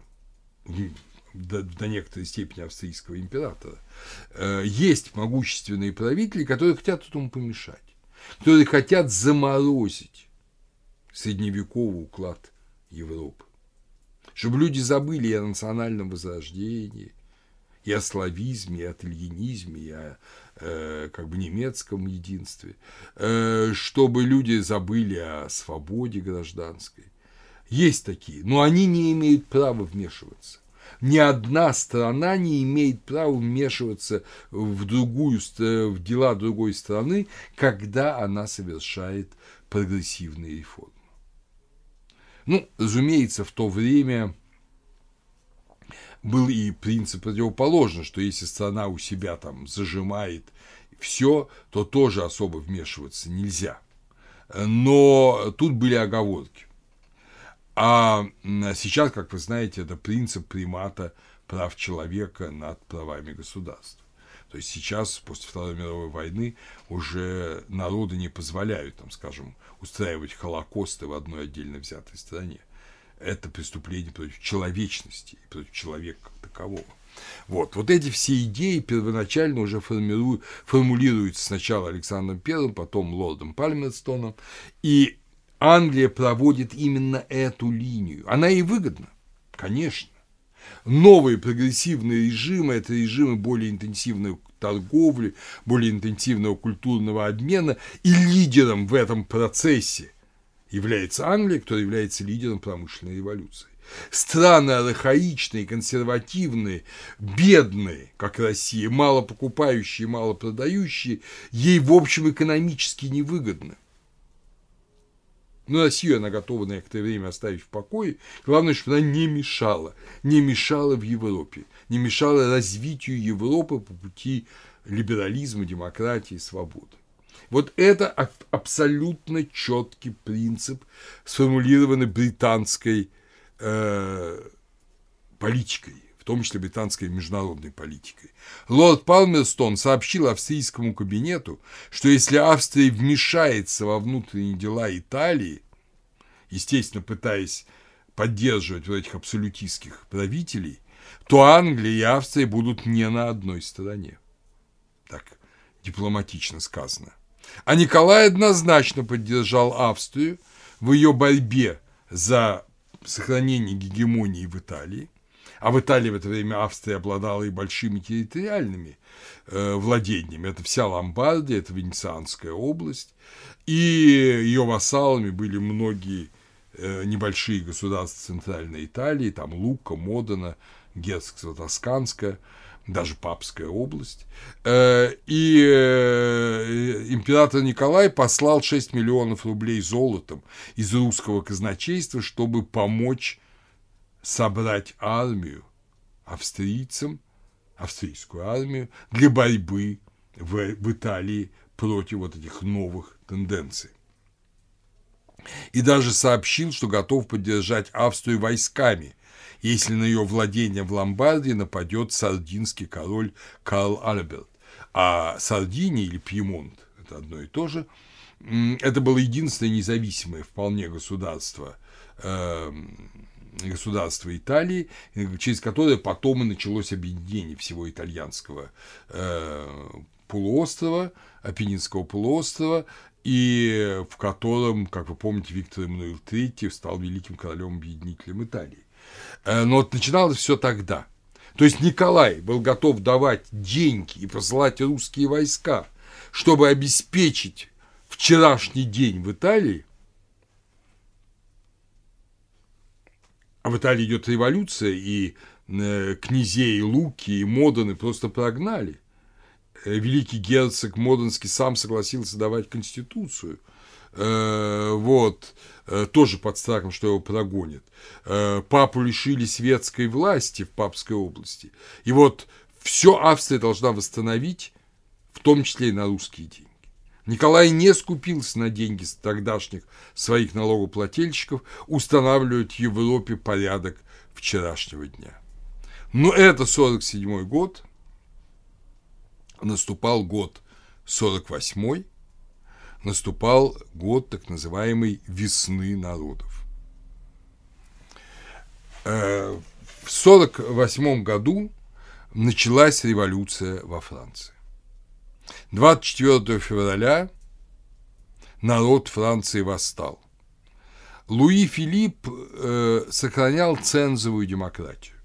до, до некоторой степени австрийского императора, э, есть могущественные правители, которые хотят этому помешать, которые хотят заморозить средневековый уклад Европы, чтобы люди забыли и о национальном возрождении, и о славизме, и о итальянизме, и о э, как бы немецком единстве, э, чтобы люди забыли о свободе гражданской. Есть такие, но они не имеют права вмешиваться. Ни одна страна не имеет права вмешиваться в, другую, в дела другой страны, когда она совершает прогрессивные реформы. Ну, разумеется, в то время был и принцип противоположный, что если страна у себя там зажимает все, то тоже особо вмешиваться нельзя. Но тут были оговорки. А сейчас, как вы знаете, это принцип примата прав человека над правами государства. То есть сейчас, после Второй мировой войны, уже народы не позволяют, там, скажем, устраивать холокосты в одной отдельно взятой стране. Это преступление против человечности, против человека такового. Вот, вот эти все идеи первоначально уже формируют, формулируются сначала Александром Первым, потом лордом Пальмерстоном, и Англия проводит именно эту линию. Она и выгодна, конечно. Новые прогрессивные режимы – это режимы более интенсивной торговли, более интенсивного культурного обмена, и лидером в этом процессе является Англия, которая является лидером промышленной революции. Страны архаичные, консервативные, бедные, как Россия, мало покупающие, мало продающие, ей, в общем, экономически невыгодны. Но ну, Россию а она готова на некоторое время оставить в покое. Главное, чтобы она не мешала. Не мешала в Европе. Не мешала развитию Европы по пути либерализма, демократии, свободы. Вот это абсолютно четкий принцип, сформулированный британской э, политикой том числе британской международной политикой. Лорд Палмерстон сообщил австрийскому кабинету, что если Австрия вмешается во внутренние дела Италии, естественно, пытаясь поддерживать вот этих абсолютистских правителей, то Англия и Австрия будут не на одной стороне. Так дипломатично сказано. А Николай однозначно поддержал Австрию в ее борьбе за сохранение гегемонии в Италии, а в Италии в это время Австрия обладала и большими территориальными э, владениями. Это вся Ломбардия, это Венецианская область. И ее вассалами были многие э, небольшие государства Центральной Италии, там Лука, Модена, Герцогство Тосканское, даже Папская область. Э, и э, император Николай послал 6 миллионов рублей золотом из русского казначейства, чтобы помочь собрать армию, австрийцам, австрийскую армию, для борьбы в, в Италии против вот этих новых тенденций. И даже сообщил, что готов поддержать Австрию войсками, если на ее владение в Ломбардии нападет сардинский король Карл Альберт. А Сардиния или Пьемонт, это одно и то же, это было единственное независимое вполне государство эм, государства Италии, э, через которое потом и началось объединение всего итальянского э, полуострова, Апеннинского полуострова, и в котором, как вы помните, Виктор Эммануил III стал великим королем-объединителем Италии. Э, но вот начиналось все тогда. То есть Николай был готов давать деньги и посылать русские войска, чтобы обеспечить вчерашний день в Италии, А в Италии идет революция, и э, князей Луки и Моданы просто прогнали. Э, великий герцог Модонский сам согласился давать конституцию. Э, вот, тоже под страхом, что его прогонят. Папу лишили светской власти в папской области. И вот все Австрия должна восстановить, в том числе и на русские деньги. Николай не скупился на деньги с тогдашних своих налогоплательщиков устанавливать в Европе порядок вчерашнего дня. Но это 47 год, наступал год 48 наступал год так называемой весны народов. Э, в 1948 году началась революция во Франции. 24 февраля народ Франции восстал. Луи Филипп э, сохранял цензовую демократию.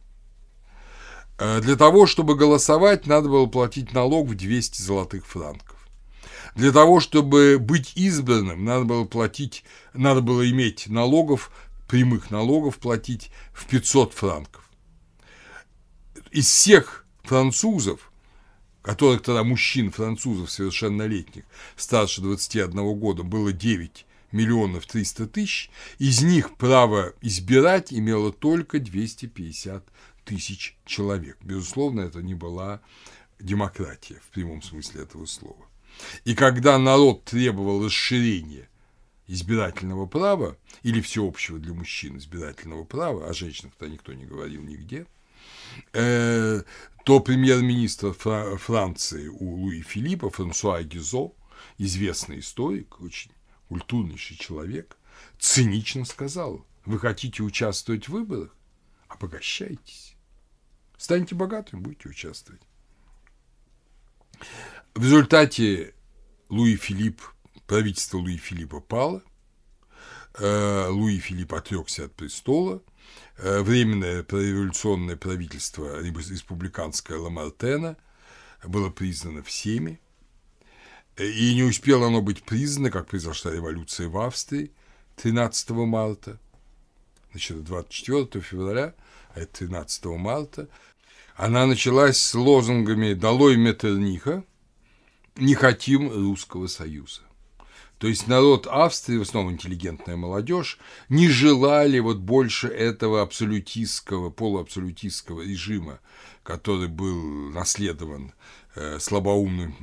Э, для того, чтобы голосовать, надо было платить налог в 200 золотых франков. Для того, чтобы быть избранным, надо было платить, надо было иметь налогов, прямых налогов платить в 500 франков. Из всех французов которых тогда мужчин, французов, совершеннолетних, старше 21 года, было 9 миллионов 300 тысяч, из них право избирать имело только 250 тысяч человек. Безусловно, это не была демократия в прямом смысле этого слова. И когда народ требовал расширения избирательного права или всеобщего для мужчин избирательного права, о а женщинах-то никто не говорил нигде – Э, то премьер-министр Франции у Луи Филиппа, Франсуа Гизо, известный историк, очень культурнейший человек, цинично сказал, вы хотите участвовать в выборах? Обогащайтесь. Станете богатым, будете участвовать. В результате Луи Филипп, правительство Луи Филиппа пало, э, Луи Филипп отрекся от престола – Э, Временное прореволюционное правительство республиканское Ламартена было признано всеми, э, и не успело оно быть признано, как произошла революция в Австрии 13 марта, значит, 24 февраля, а это 13 марта, она началась с лозунгами «Долой Меттерниха», «Не хотим русского союза». То есть народ Австрии, в основном интеллигентная молодежь, не желали вот больше этого абсолютистского, полуабсолютистского режима, который был наследован э, слабоумным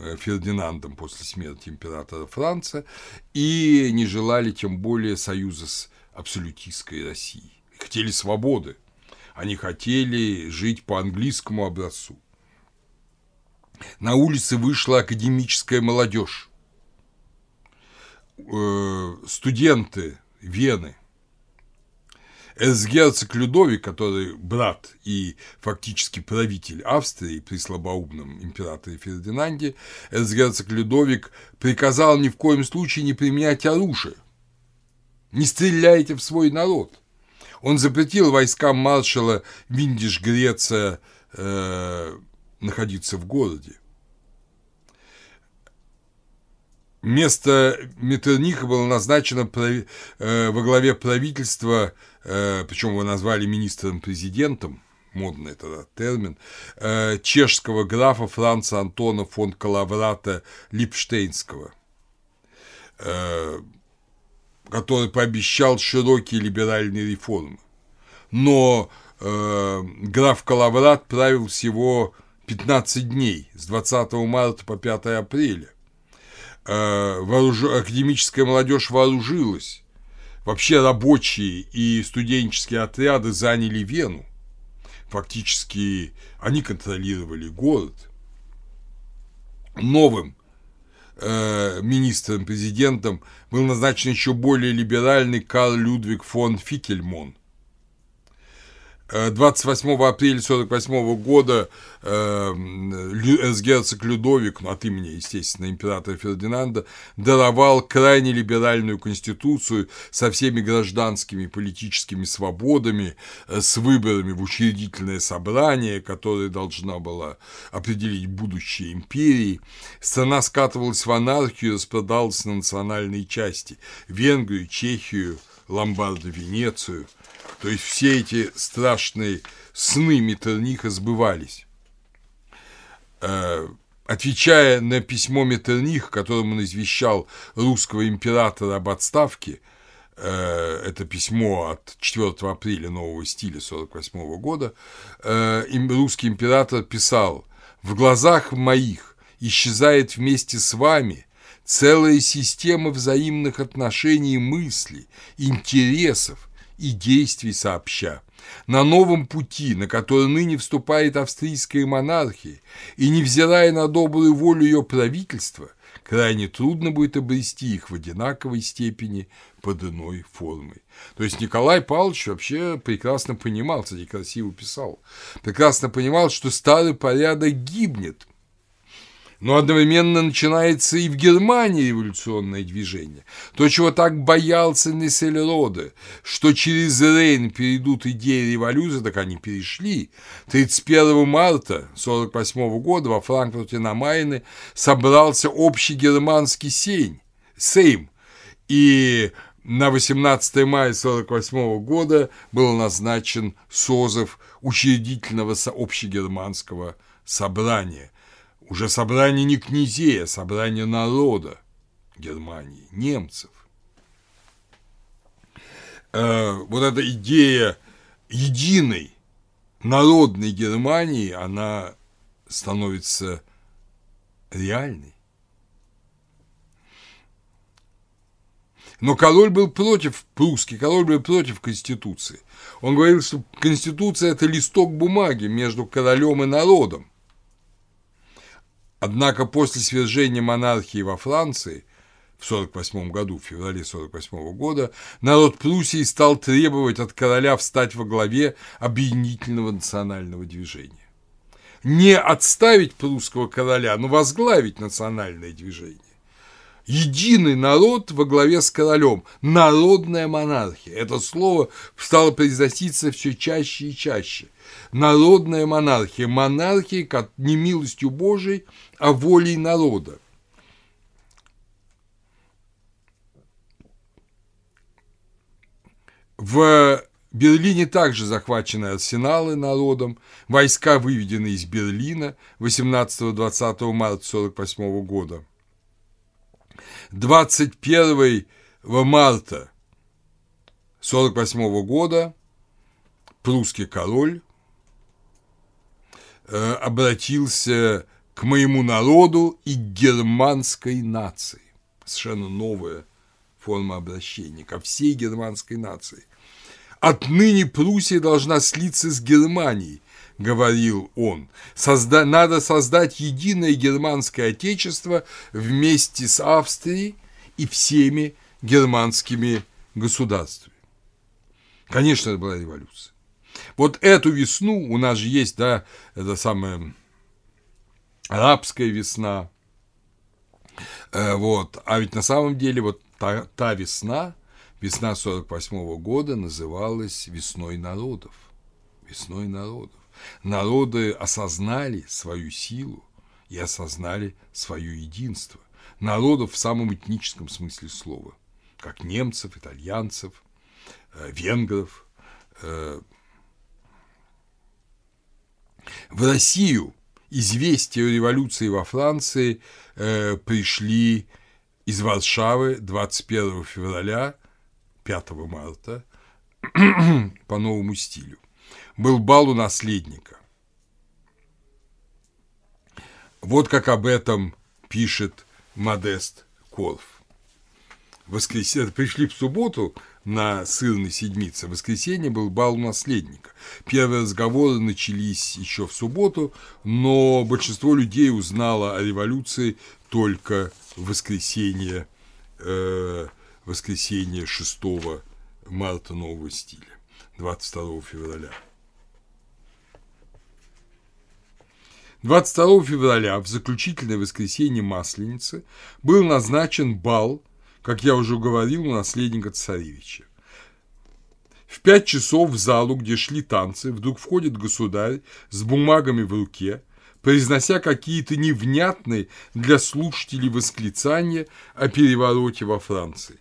э, Фердинандом после смерти императора Франца, и не желали тем более союза с абсолютистской Россией. Хотели свободы, они хотели жить по английскому образцу. На улицы вышла академическая молодежь э, студенты Вены, Эсгерцог Людовик, который брат и фактически правитель Австрии при слабоумном императоре Фердинанде, эсгерцог Людовик приказал ни в коем случае не применять оружие. Не стреляйте в свой народ. Он запретил войскам маршала Виндиш Греция э, находиться в городе. Место Меттерниха было назначено э, во главе правительства, э, причем его назвали министром-президентом, модный тогда термин, э, чешского графа Франца Антона фон Калаврата Липштейнского, который пообещал широкие либеральные реформы. Но граф Калаврат правил всего 15 дней, с 20 марта по 5 апреля – Э, вооруж... академическая молодежь вооружилась. Вообще рабочие и студенческие отряды заняли Вену. Фактически они контролировали город. Новым э, министром-президентом был назначен еще более либеральный Карл Людвиг фон Фикельмон – 28 э, апреля 48 года эрцгерцог э, Людовик, ну, от а имени, естественно, императора Фердинанда, даровал крайне либеральную конституцию со всеми гражданскими и политическими свободами, э, с выборами в учредительное собрание, которое должна была определить будущее империи. Страна скатывалась в анархию и распродалась на национальные части – Венгрию, Чехию, Ломбардо, Венецию – то есть все эти страшные сны Метерниха сбывались. Э, отвечая на письмо Метерних, которым он извещал русского императора об отставке, э, это письмо от 4 апреля нового стиля 1948 года, э, русский император писал «В глазах моих исчезает вместе с вами целая система взаимных отношений мысли, интересов, и действий сообща. На новом пути, на который ныне вступает австрийская монархия, и невзирая на добрую волю ее правительства, крайне трудно будет обрести их в одинаковой степени под иной формой. То есть Николай Павлович вообще прекрасно понимал, кстати, красиво писал, прекрасно понимал, что старый порядок гибнет – но одновременно начинается и в Германии революционное движение. То, чего так боялся Нессельроде, что через Рейн перейдут идеи революции, так они перешли. 31 марта 1948 года во Франкфурте на Майне собрался общий германский сейм, сейм и на 18 мая 1948 года был назначен созыв учредительного общегерманского собрания уже собрание не князей, а собрание народа Германии, немцев. Э, вот эта идея единой народной Германии, она становится реальной. Но король был против, прусский король был против Конституции. Он говорил, что Конституция – это листок бумаги между королем и народом. Однако после свержения монархии во Франции в 48 году, в феврале 48 года, народ Пруссии стал требовать от короля встать во главе объединительного национального движения. Не отставить прусского короля, но возглавить национальное движение. Единый народ во главе с королем. Народная монархия. Это слово стало произноситься все чаще и чаще – народная монархия, монархия как не милостью Божией, а волей народа. В Берлине также захвачены арсеналы народом, войска выведены из Берлина 18-20 марта 1948 года. 21 марта 1948 года прусский король Э, обратился к моему народу и германской нации. Совершенно новая форма обращения ко всей германской нации. «Отныне Пруссия должна слиться с Германией», – говорил он. Созда... «Надо создать единое германское отечество вместе с Австрией и всеми германскими государствами». Конечно, это была революция. Вот эту весну у нас же есть, да, это самая арабская весна. Э, вот. А ведь на самом деле вот та, та весна, весна 48 -го года называлась весной народов. Весной народов. Народы осознали свою силу и осознали свое единство. Народов в самом этническом смысле слова, как немцев, итальянцев, э, венгров, э, в Россию известия о революции во Франции э, пришли из Варшавы 21 февраля, 5 марта, [clears throat] по новому стилю. Был бал у наследника. Вот как об этом пишет Модест Корф. Воскресенье пришли в субботу, на сырной седмице. В воскресенье был бал у наследника. Первые разговоры начались еще в субботу, но большинство людей узнало о революции только в воскресенье, э, воскресенье 6 марта нового стиля, 22 февраля. 22 февраля в заключительное воскресенье Масленицы был назначен бал – как я уже говорил, наследника царевича. В пять часов в залу, где шли танцы, вдруг входит государь с бумагами в руке, произнося какие-то невнятные для слушателей восклицания о перевороте во Франции,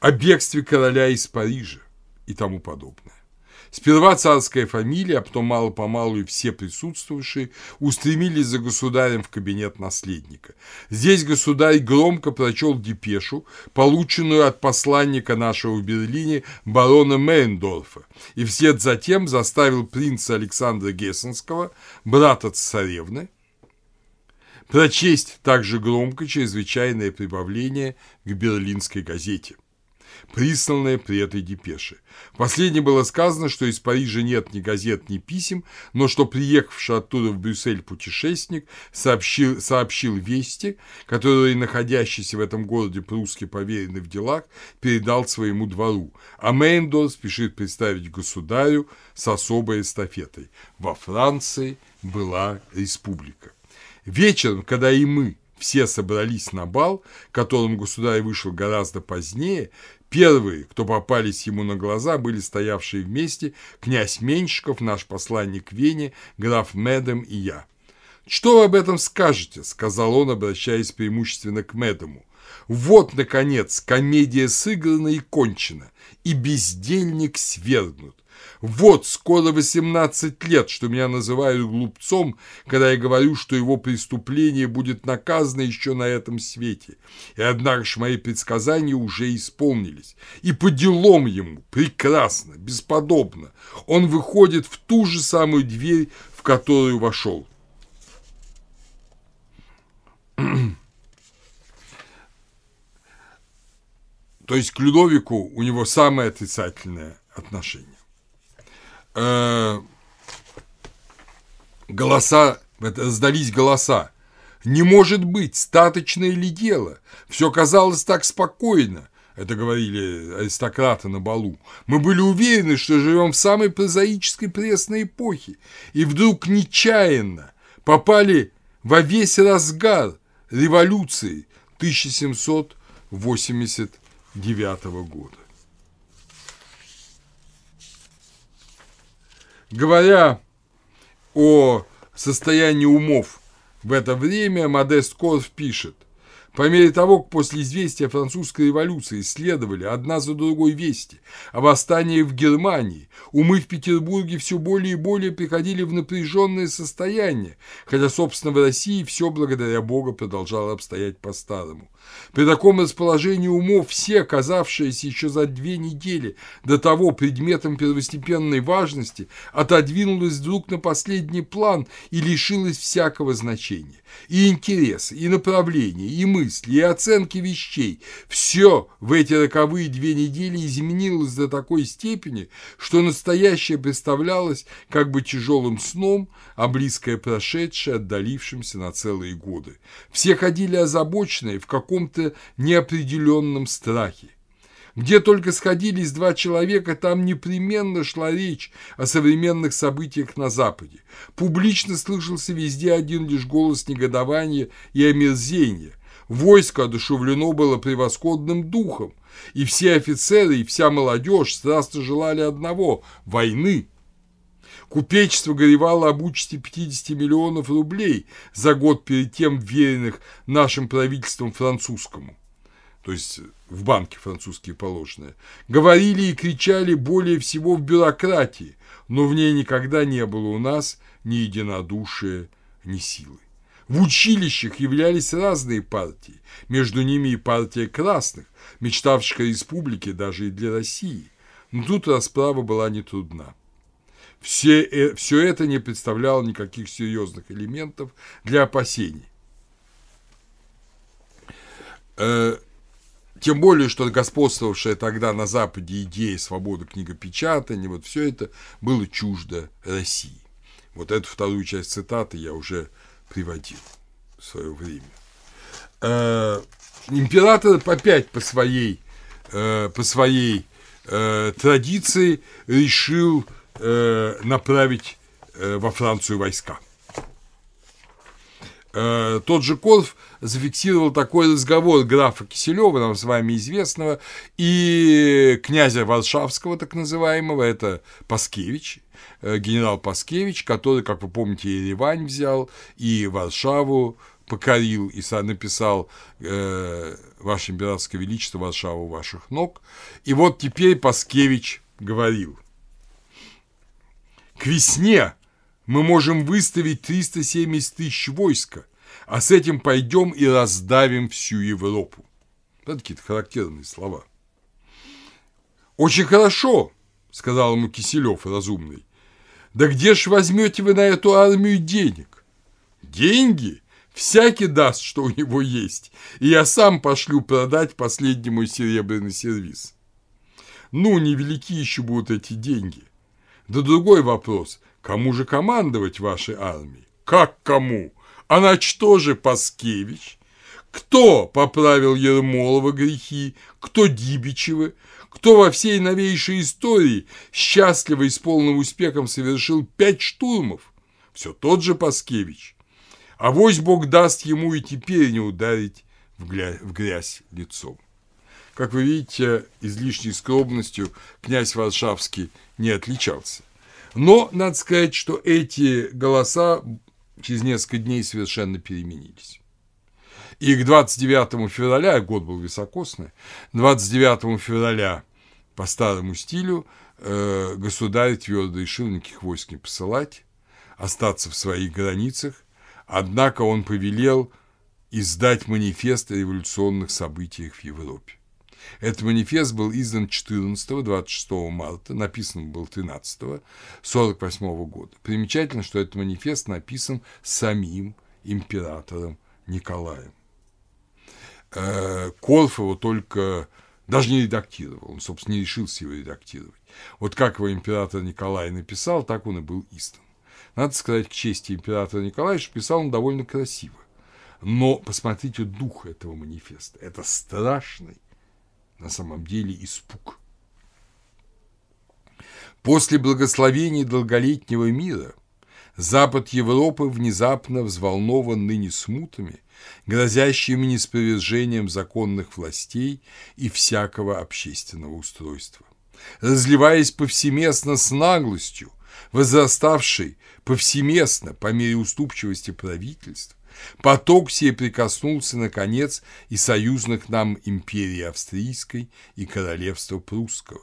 о бегстве короля из Парижа и тому подобное. Сперва царская фамилия, а потом мало-помалу и все присутствовавшие устремились за государем в кабинет наследника. Здесь государь громко прочел депешу, полученную от посланника нашего в Берлине барона Мейндорфа, и вслед затем заставил принца Александра Гессенского, брата царевны, прочесть также громко чрезвычайное прибавление к берлинской газете присланное при этой депеше. Последнее было сказано, что из Парижа нет ни газет, ни писем, но что приехавший оттуда в Брюссель путешественник сообщил, сообщил вести, которые находящийся в этом городе прусски поверенный в делах передал своему двору, а Мейндор спешит представить государю с особой эстафетой. Во Франции была республика. Вечером, когда и мы все собрались на бал, к которому государь вышел гораздо позднее, Первые, кто попались ему на глаза, были стоявшие вместе князь Меньшиков, наш посланник Вене, граф Медом и я. «Что вы об этом скажете?» – сказал он, обращаясь преимущественно к Медому. «Вот, наконец, комедия сыграна и кончена, и бездельник свергнут. Вот, скоро 18 лет, что меня называют глупцом, когда я говорю, что его преступление будет наказано еще на этом свете. И однако ж мои предсказания уже исполнились. И по делам ему прекрасно, бесподобно. Он выходит в ту же самую дверь, в которую вошел. То есть к Людовику у него самое отрицательное отношение э, голоса, сдались голоса. Не может быть, статочное ли дело? Все казалось так спокойно. Это говорили аристократы на балу. Мы были уверены, что живем в самой прозаической пресной эпохе. И вдруг нечаянно попали во весь разгар революции 1789 года. Говоря о состоянии умов в это время, Модест Корф пишет, по мере того, как после известия французской революции следовали одна за другой вести о восстании в Германии, умы в Петербурге все более и более приходили в напряженное состояние, хотя, собственно, в России все благодаря Богу продолжало обстоять по-старому. При таком расположении умов все, оказавшиеся еще за две недели до того предметом первостепенной важности, отодвинулось вдруг на последний план и лишилось всякого значения. И интереса, и направления, и мысли, и оценки вещей – все в эти роковые две недели изменилось до такой степени, что настоящее представлялось как бы тяжелым сном, а близкое прошедшее отдалившимся на целые годы. Все ходили озабоченные, в каком каком-то неопределенном страхе. Где только сходились два человека, там непременно шла речь о современных событиях на Западе. Публично слышался везде один лишь голос негодования и омерзения. Войско одушевлено было превосходным духом, и все офицеры, и вся молодежь страстно желали одного – войны – Купечество горевало об участи 50 миллионов рублей за год перед тем веренных нашим правительством французскому, то есть в банке французские положенные. Говорили и кричали более всего в бюрократии, но в ней никогда не было у нас ни единодушия, ни силы. В училищах являлись разные партии, между ними и партия красных, мечтавших о республике даже и для России. Но тут расправа была нетрудна. трудна. Все, э, все это не представляло никаких серьезных элементов для опасений. Э, тем более, что господствовавшая тогда на Западе идея свободы книгопечатания, вот все это было чуждо России. Вот эту вторую часть цитаты я уже приводил в свое время. Э, император опять по своей, э, по своей традиции решил э, направить э, во Францию войска. Э, тот же Корф зафиксировал такой разговор графа Киселева, нам с вами известного, и князя Варшавского, так называемого, это Паскевич, э, генерал Паскевич, который, как вы помните, и Ливань взял, и Варшаву покорил и написал э, «Ваше императорское величество, Варшава ваших ног». И вот теперь Паскевич говорил – к весне мы можем выставить 370 тысяч войска, а с этим пойдем и раздавим всю Европу. Это какие-то характерные слова. «Очень хорошо», – сказал ему Киселев разумный. «Да где ж возьмете вы на эту армию денег?» «Деньги? Всякий даст, что у него есть, и я сам пошлю продать последний мой серебряный сервис». «Ну, невелики еще будут эти деньги. Да другой вопрос, кому же командовать вашей армией? Как кому? А на что же Паскевич? Кто поправил Ермолова грехи, кто Дибичевы, кто во всей новейшей истории счастливо и с полным успехом совершил пять штурмов? Все тот же Паскевич. А вось Бог даст ему и теперь не ударить в грязь лицом. Как вы видите, излишней скромностью князь Варшавский не отличался. Но надо сказать, что эти голоса через несколько дней совершенно переменились. И к 29 февраля, а год был високосный, 29 февраля по старому стилю э, государь твердо решил никаких войск не посылать, остаться в своих границах, однако он повелел издать манифест о революционных событиях в Европе. Этот манифест был издан 14-26 марта, написан был 13 48 года. Примечательно, что этот манифест написан самим императором Николаем. Э, Колф его только даже не редактировал, он, собственно, не решился его редактировать. Вот как его император Николай написал, так он и был истин. Надо сказать, к чести императора Николая, что писал он довольно красиво. Но посмотрите дух этого манифеста. Это страшный на самом деле испуг. После благословения долголетнего мира Запад Европы, внезапно взволнован ныне смутами, грозящими неспровержением законных властей и всякого общественного устройства, разливаясь повсеместно с наглостью, возраставшей повсеместно по мере уступчивости правительств, Поток сей прикоснулся, наконец, и союзных нам империи Австрийской и Королевства Прусского.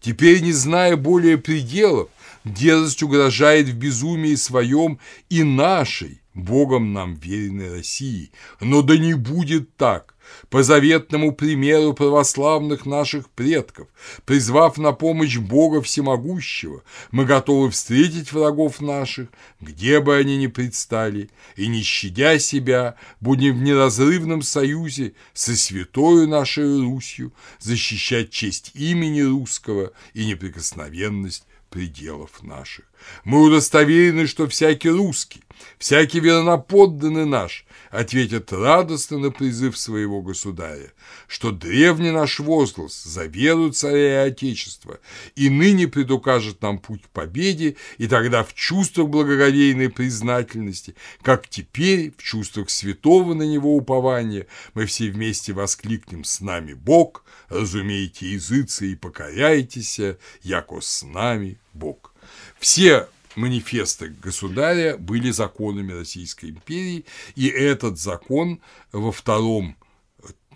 Теперь, не зная более пределов, дерзость угрожает в безумии своем и нашей, Богом нам веренной России. Но да не будет так по заветному примеру православных наших предков, призвав на помощь Бога Всемогущего, мы готовы встретить врагов наших, где бы они ни предстали, и, не щадя себя, будем в неразрывном союзе со святою нашей Русью защищать честь имени русского и неприкосновенность пределов наших. Мы удостоверены, что всякий русский, всякий верноподданный наш ответят радостно на призыв своего государя, что древний наш возглас за веру царя и отечества и ныне предукажет нам путь к победе, и тогда в чувствах благоговейной признательности, как теперь в чувствах святого на него упования, мы все вместе воскликнем «С нами Бог!» разумейте языцы и покоряйтесь, яко с нами Бог. Все манифесты государя были законами Российской империи, и этот закон во втором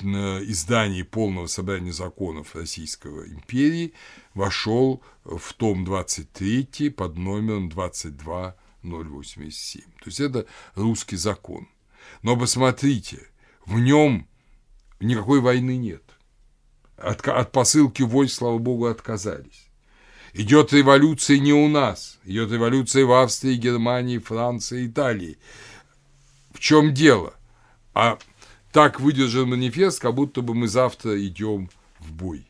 э, издании полного собрания законов Российской империи вошел в том 23 под номером 22087. То есть это русский закон. Но посмотрите, в нем никакой войны нет. От, от посылки войск, слава богу, отказались. Идет революция не у нас, идет революция в Австрии, Германии, Франции, Италии. В чем дело? А так выдержан манифест, как будто бы мы завтра идем в бой.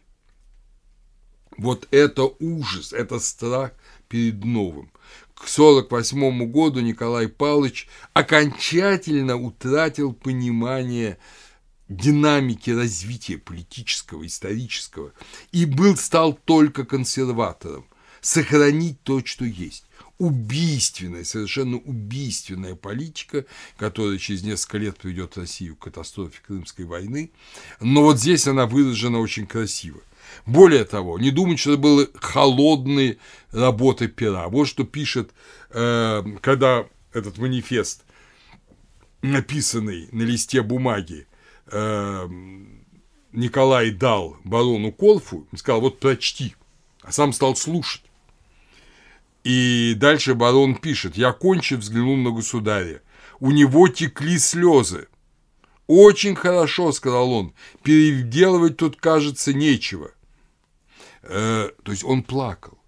Вот это ужас, это страх перед новым. К 1948 году Николай Павлович окончательно утратил понимание динамики развития политического, исторического, и был, стал только консерватором. Сохранить то, что есть. Убийственная, совершенно убийственная политика, которая через несколько лет приведет Россию к катастрофе Крымской войны. Но вот здесь она выражена очень красиво. Более того, не думать, что это были холодные работы пера. Вот что пишет, э, когда этот манифест, написанный на листе бумаги, Эм, Николай дал барону Колфу, сказал, вот прочти, а сам стал слушать. И дальше барон пишет, я кончив взглянул на государя, у него текли слезы. Очень хорошо, сказал он, переделывать тут, кажется, нечего. Э, то есть он плакал.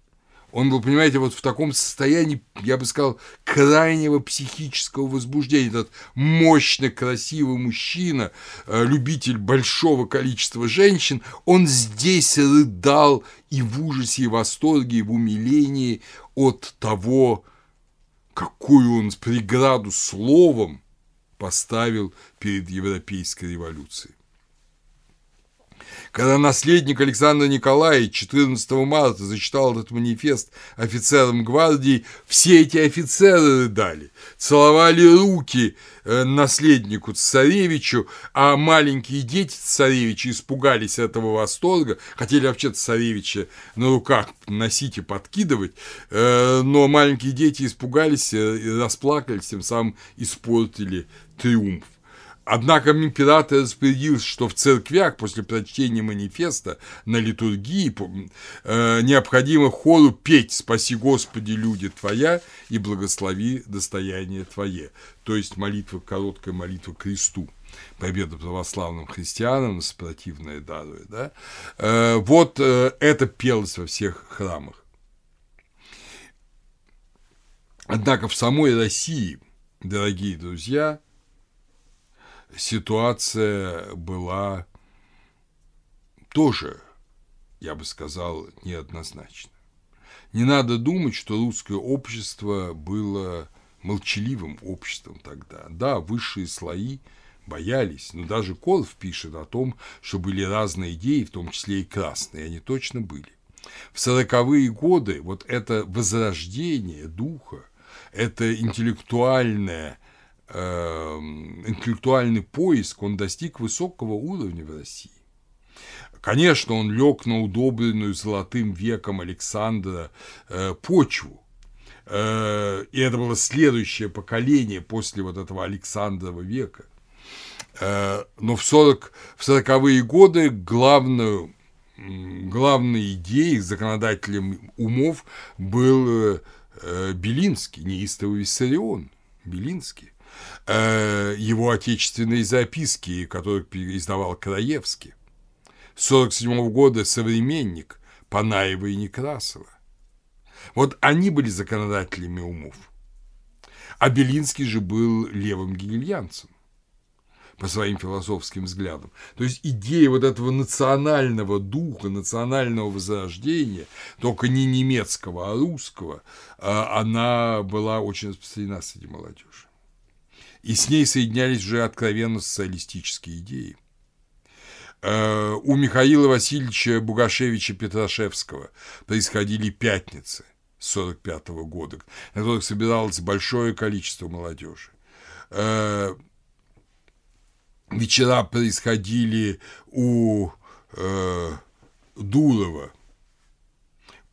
Он был, понимаете, вот в таком состоянии, я бы сказал, крайнего психического возбуждения. Этот мощно красивый мужчина, э, любитель большого количества женщин, он здесь рыдал и в ужасе, и в восторге, и в умилении от того, какую он преграду словом поставил перед европейской революцией. Когда наследник Александра Николаевич 14 марта зачитал этот манифест офицерам гвардии, все эти офицеры рыдали, целовали руки э, наследнику цесаревичу, а маленькие дети цесаревича испугались этого восторга, хотели вообще цесаревича на руках носить и подкидывать, э, но маленькие дети испугались, э, расплакались, тем самым испортили триумф. Однако император распорядился, что в церквях после прочтения манифеста на литургии э, необходимо хору петь «Спаси Господи, люди Твоя» и «Благослови достояние Твое», то есть молитва, короткая молитва к кресту. Победа православным христианам, сопротивная даруя, да? Э, вот э, это пелось во всех храмах. Однако в самой России, дорогие друзья – ситуация была тоже, я бы сказал, неоднозначна. Не надо думать, что русское общество было молчаливым обществом тогда. Да, высшие слои боялись, но даже Колов пишет о том, что были разные идеи, в том числе и красные, они точно были. В сороковые годы вот это возрождение духа, это интеллектуальное Эм, интеллектуальный поиск, он достиг высокого уровня в России. Конечно, он лег на удобренную золотым веком Александра э, почву. Э, и это было следующее поколение после вот этого Александрова века. Э, но в, 40, в 40-е годы главную, главной идеей, законодателем умов был э, э Белинский, неистовый Виссарион Белинский э, его отечественные записки, которые издавал Краевский. С 1947 года «Современник» Панаева и Некрасова. Вот они были законодателями умов. А Белинский же был левым гегельянцем по своим философским взглядам. То есть идея вот этого национального духа, национального возрождения, только не немецкого, а русского, э, она была очень распространена среди молодежи и с ней соединялись уже откровенно социалистические идеи. Э, у Михаила Васильевича Бугашевича Петрашевского происходили пятницы 1945 года, на которых собиралось большое количество молодежи э, вечера происходили у э, Дулова,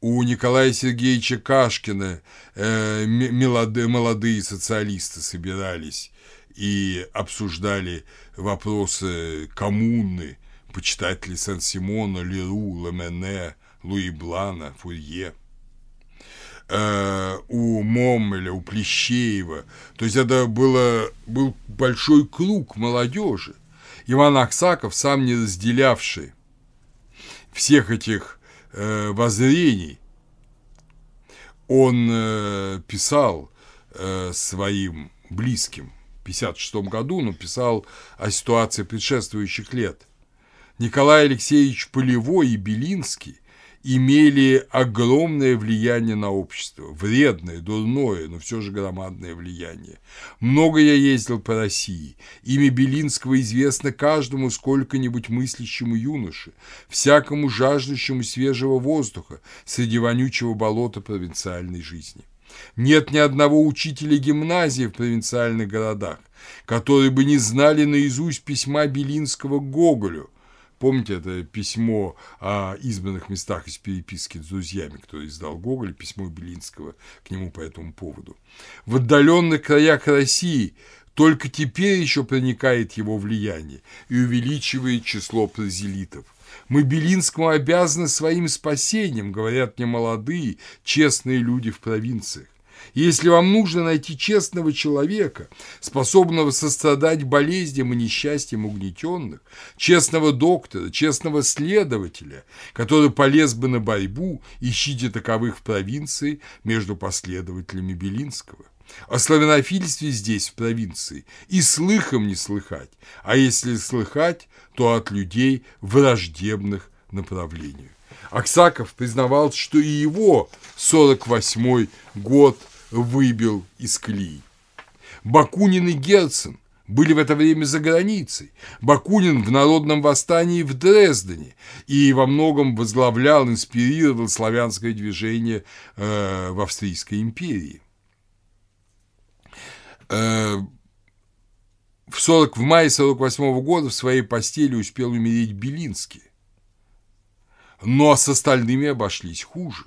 у Николая Сергеевича Кашкина э, молодые, молодые социалисты собирались, и обсуждали вопросы коммуны, почитатели ли симона Леру, Ламене, Луи Блана, Фурье. Э, у Момеля, у Плещеева. То есть это было, был большой круг молодежи. Иван Аксаков, сам не разделявший всех этих э, воззрений, он э, писал э, своим близким 1956 году но писал о ситуации предшествующих лет. Николай Алексеевич Полевой и Белинский имели огромное влияние на общество, вредное, дурное, но все же громадное влияние. Много я ездил по России, имя Белинского известно каждому сколько-нибудь мыслящему юноше, всякому жаждущему свежего воздуха среди вонючего болота провинциальной жизни. Нет ни одного учителя гимназии в провинциальных городах, которые бы не знали наизусть письма Белинского к Гоголю. Помните это письмо о избранных местах из переписки с друзьями, кто издал Гоголь, письмо Белинского к нему по этому поводу. В отдаленных краях России только теперь еще проникает его влияние и увеличивает число празелитов. Мы Белинскому обязаны своим спасением, говорят мне молодые, честные люди в провинциях. И если вам нужно найти честного человека, способного сострадать болезням и несчастьям угнетенных, честного доктора, честного следователя, который полез бы на борьбу, ищите таковых в провинции между последователями Белинского. О а славянофильстве здесь, в провинции, и слыхом не слыхать, а если слыхать, то от людей враждебных направлению. Аксаков признавал, что и его 48-й год выбил из клей. Бакунин и Герцен были в это время за границей. Бакунин в народном восстании в Дрездене и во многом возглавлял, инспирировал славянское движение э, в Австрийской империи. Э, в, 40, в мае 48 -го года в своей постели успел умереть Белинский. Но с остальными обошлись хуже.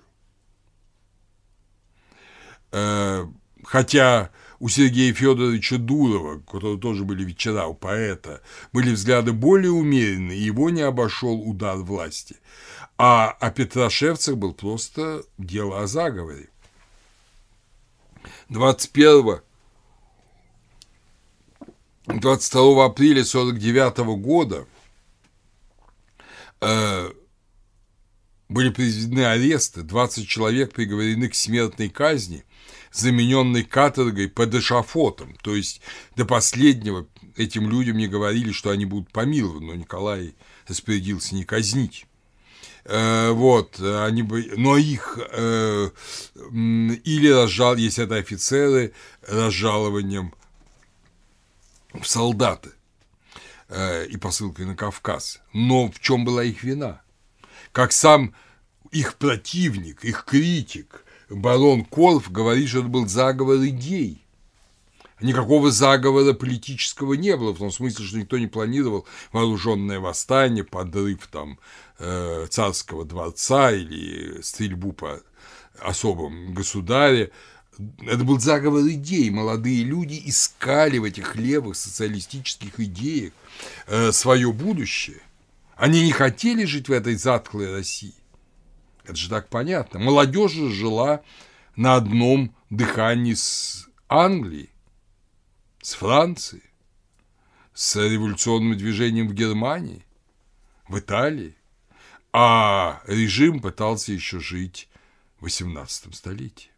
Э, хотя у Сергея Федоровича Дурова, у которого тоже были вечера у поэта, были взгляды более умеренные, его не обошел удар власти. А о Петрошевцах был просто дело о заговоре. 21 22 апреля 1949 года э, были произведены аресты, 20 человек приговорены к смертной казни, замененной каторгой под эшафотом. То есть до последнего этим людям не говорили, что они будут помилованы, но Николай распорядился не казнить. Э, вот, они бы, но их э, или разжал, если это офицеры, разжалованием – в солдаты э, и посылкой на Кавказ. Но в чем была их вина? Как сам их противник, их критик, барон Колф говорит, что это был заговор идей. Никакого заговора политического не было, в том смысле, что никто не планировал вооруженное восстание, подрыв там э, царского дворца или стрельбу по особым государе. Это был заговор идей. Молодые люди искали в этих левых социалистических идеях э, свое будущее. Они не хотели жить в этой затхлой России. Это же так понятно. Молодежь жила на одном дыхании с Англией, с Францией, с революционным движением в Германии, в Италии. А режим пытался еще жить в 18 столетии.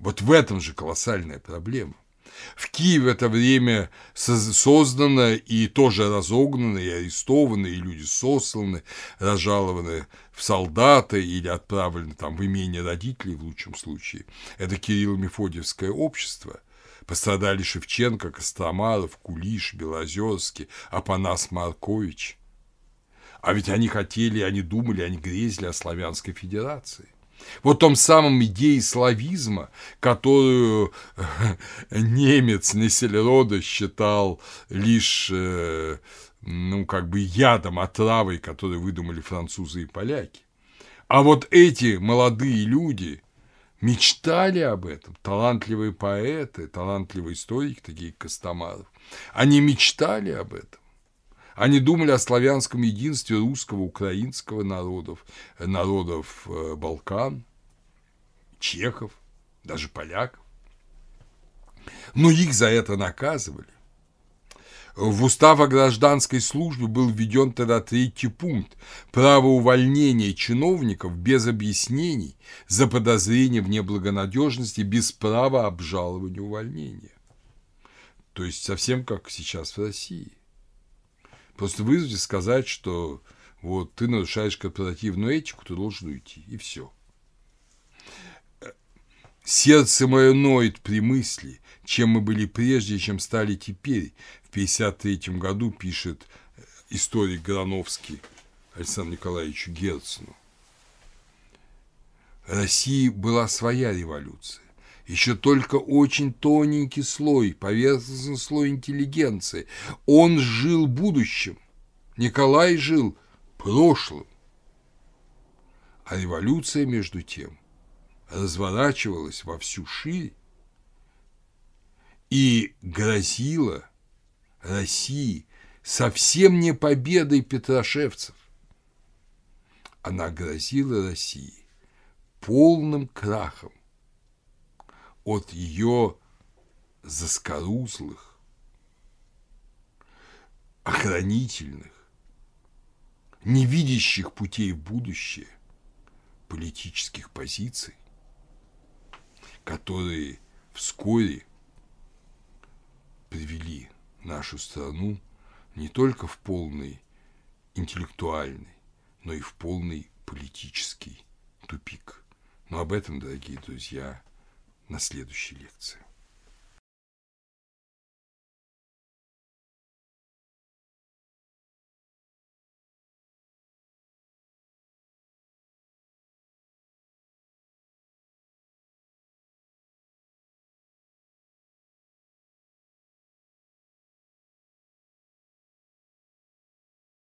Вот в этом же колоссальная проблема. В Киеве в это время создано и тоже разогнано, и арестованы, и люди сосланы, разжалованы в солдаты или отправлены там в имение родителей в лучшем случае. Это Кирилл мефодиевское общество. Пострадали Шевченко, Костромаров, Кулиш, Белозерский, Апанас Маркович. А ведь они хотели, они думали, они грезили о Славянской Федерации. Вот том самом идее славизма, которую э, немец Неселерода считал лишь э, ну, как бы ядом, отравой, которую выдумали французы и поляки. А вот эти молодые люди мечтали об этом, талантливые поэты, талантливые историки, такие как Костомаров, они мечтали об этом. Они думали о славянском единстве русского, украинского народов, э, народов э, Балкан, чехов, даже поляков. Но их за это наказывали. В устав о гражданской службе был введен тогда третий пункт – право увольнения чиновников без объяснений за подозрение в неблагонадежности без права обжалования увольнения. То есть совсем как сейчас в России. Просто вызвать и сказать, что вот ты нарушаешь корпоративную этику, ты должен уйти. И все. Сердце мое ноет при мысли, чем мы были прежде, чем стали теперь. В 1953 году пишет э, историк Грановский Александру Николаевичу Герцену. России была своя революция еще только очень тоненький слой, поверхностный слой интеллигенции. Он жил будущим, Николай жил прошлым. А революция, между тем, разворачивалась во всю ширь и грозила России совсем не победой петрошевцев. Она грозила России полным крахом от ее заскорузлых, охранительных, не видящих путей в будущее политических позиций, которые вскоре привели нашу страну не только в полный интеллектуальный, но и в полный политический тупик. Но об этом, дорогие друзья, на следующей лекции.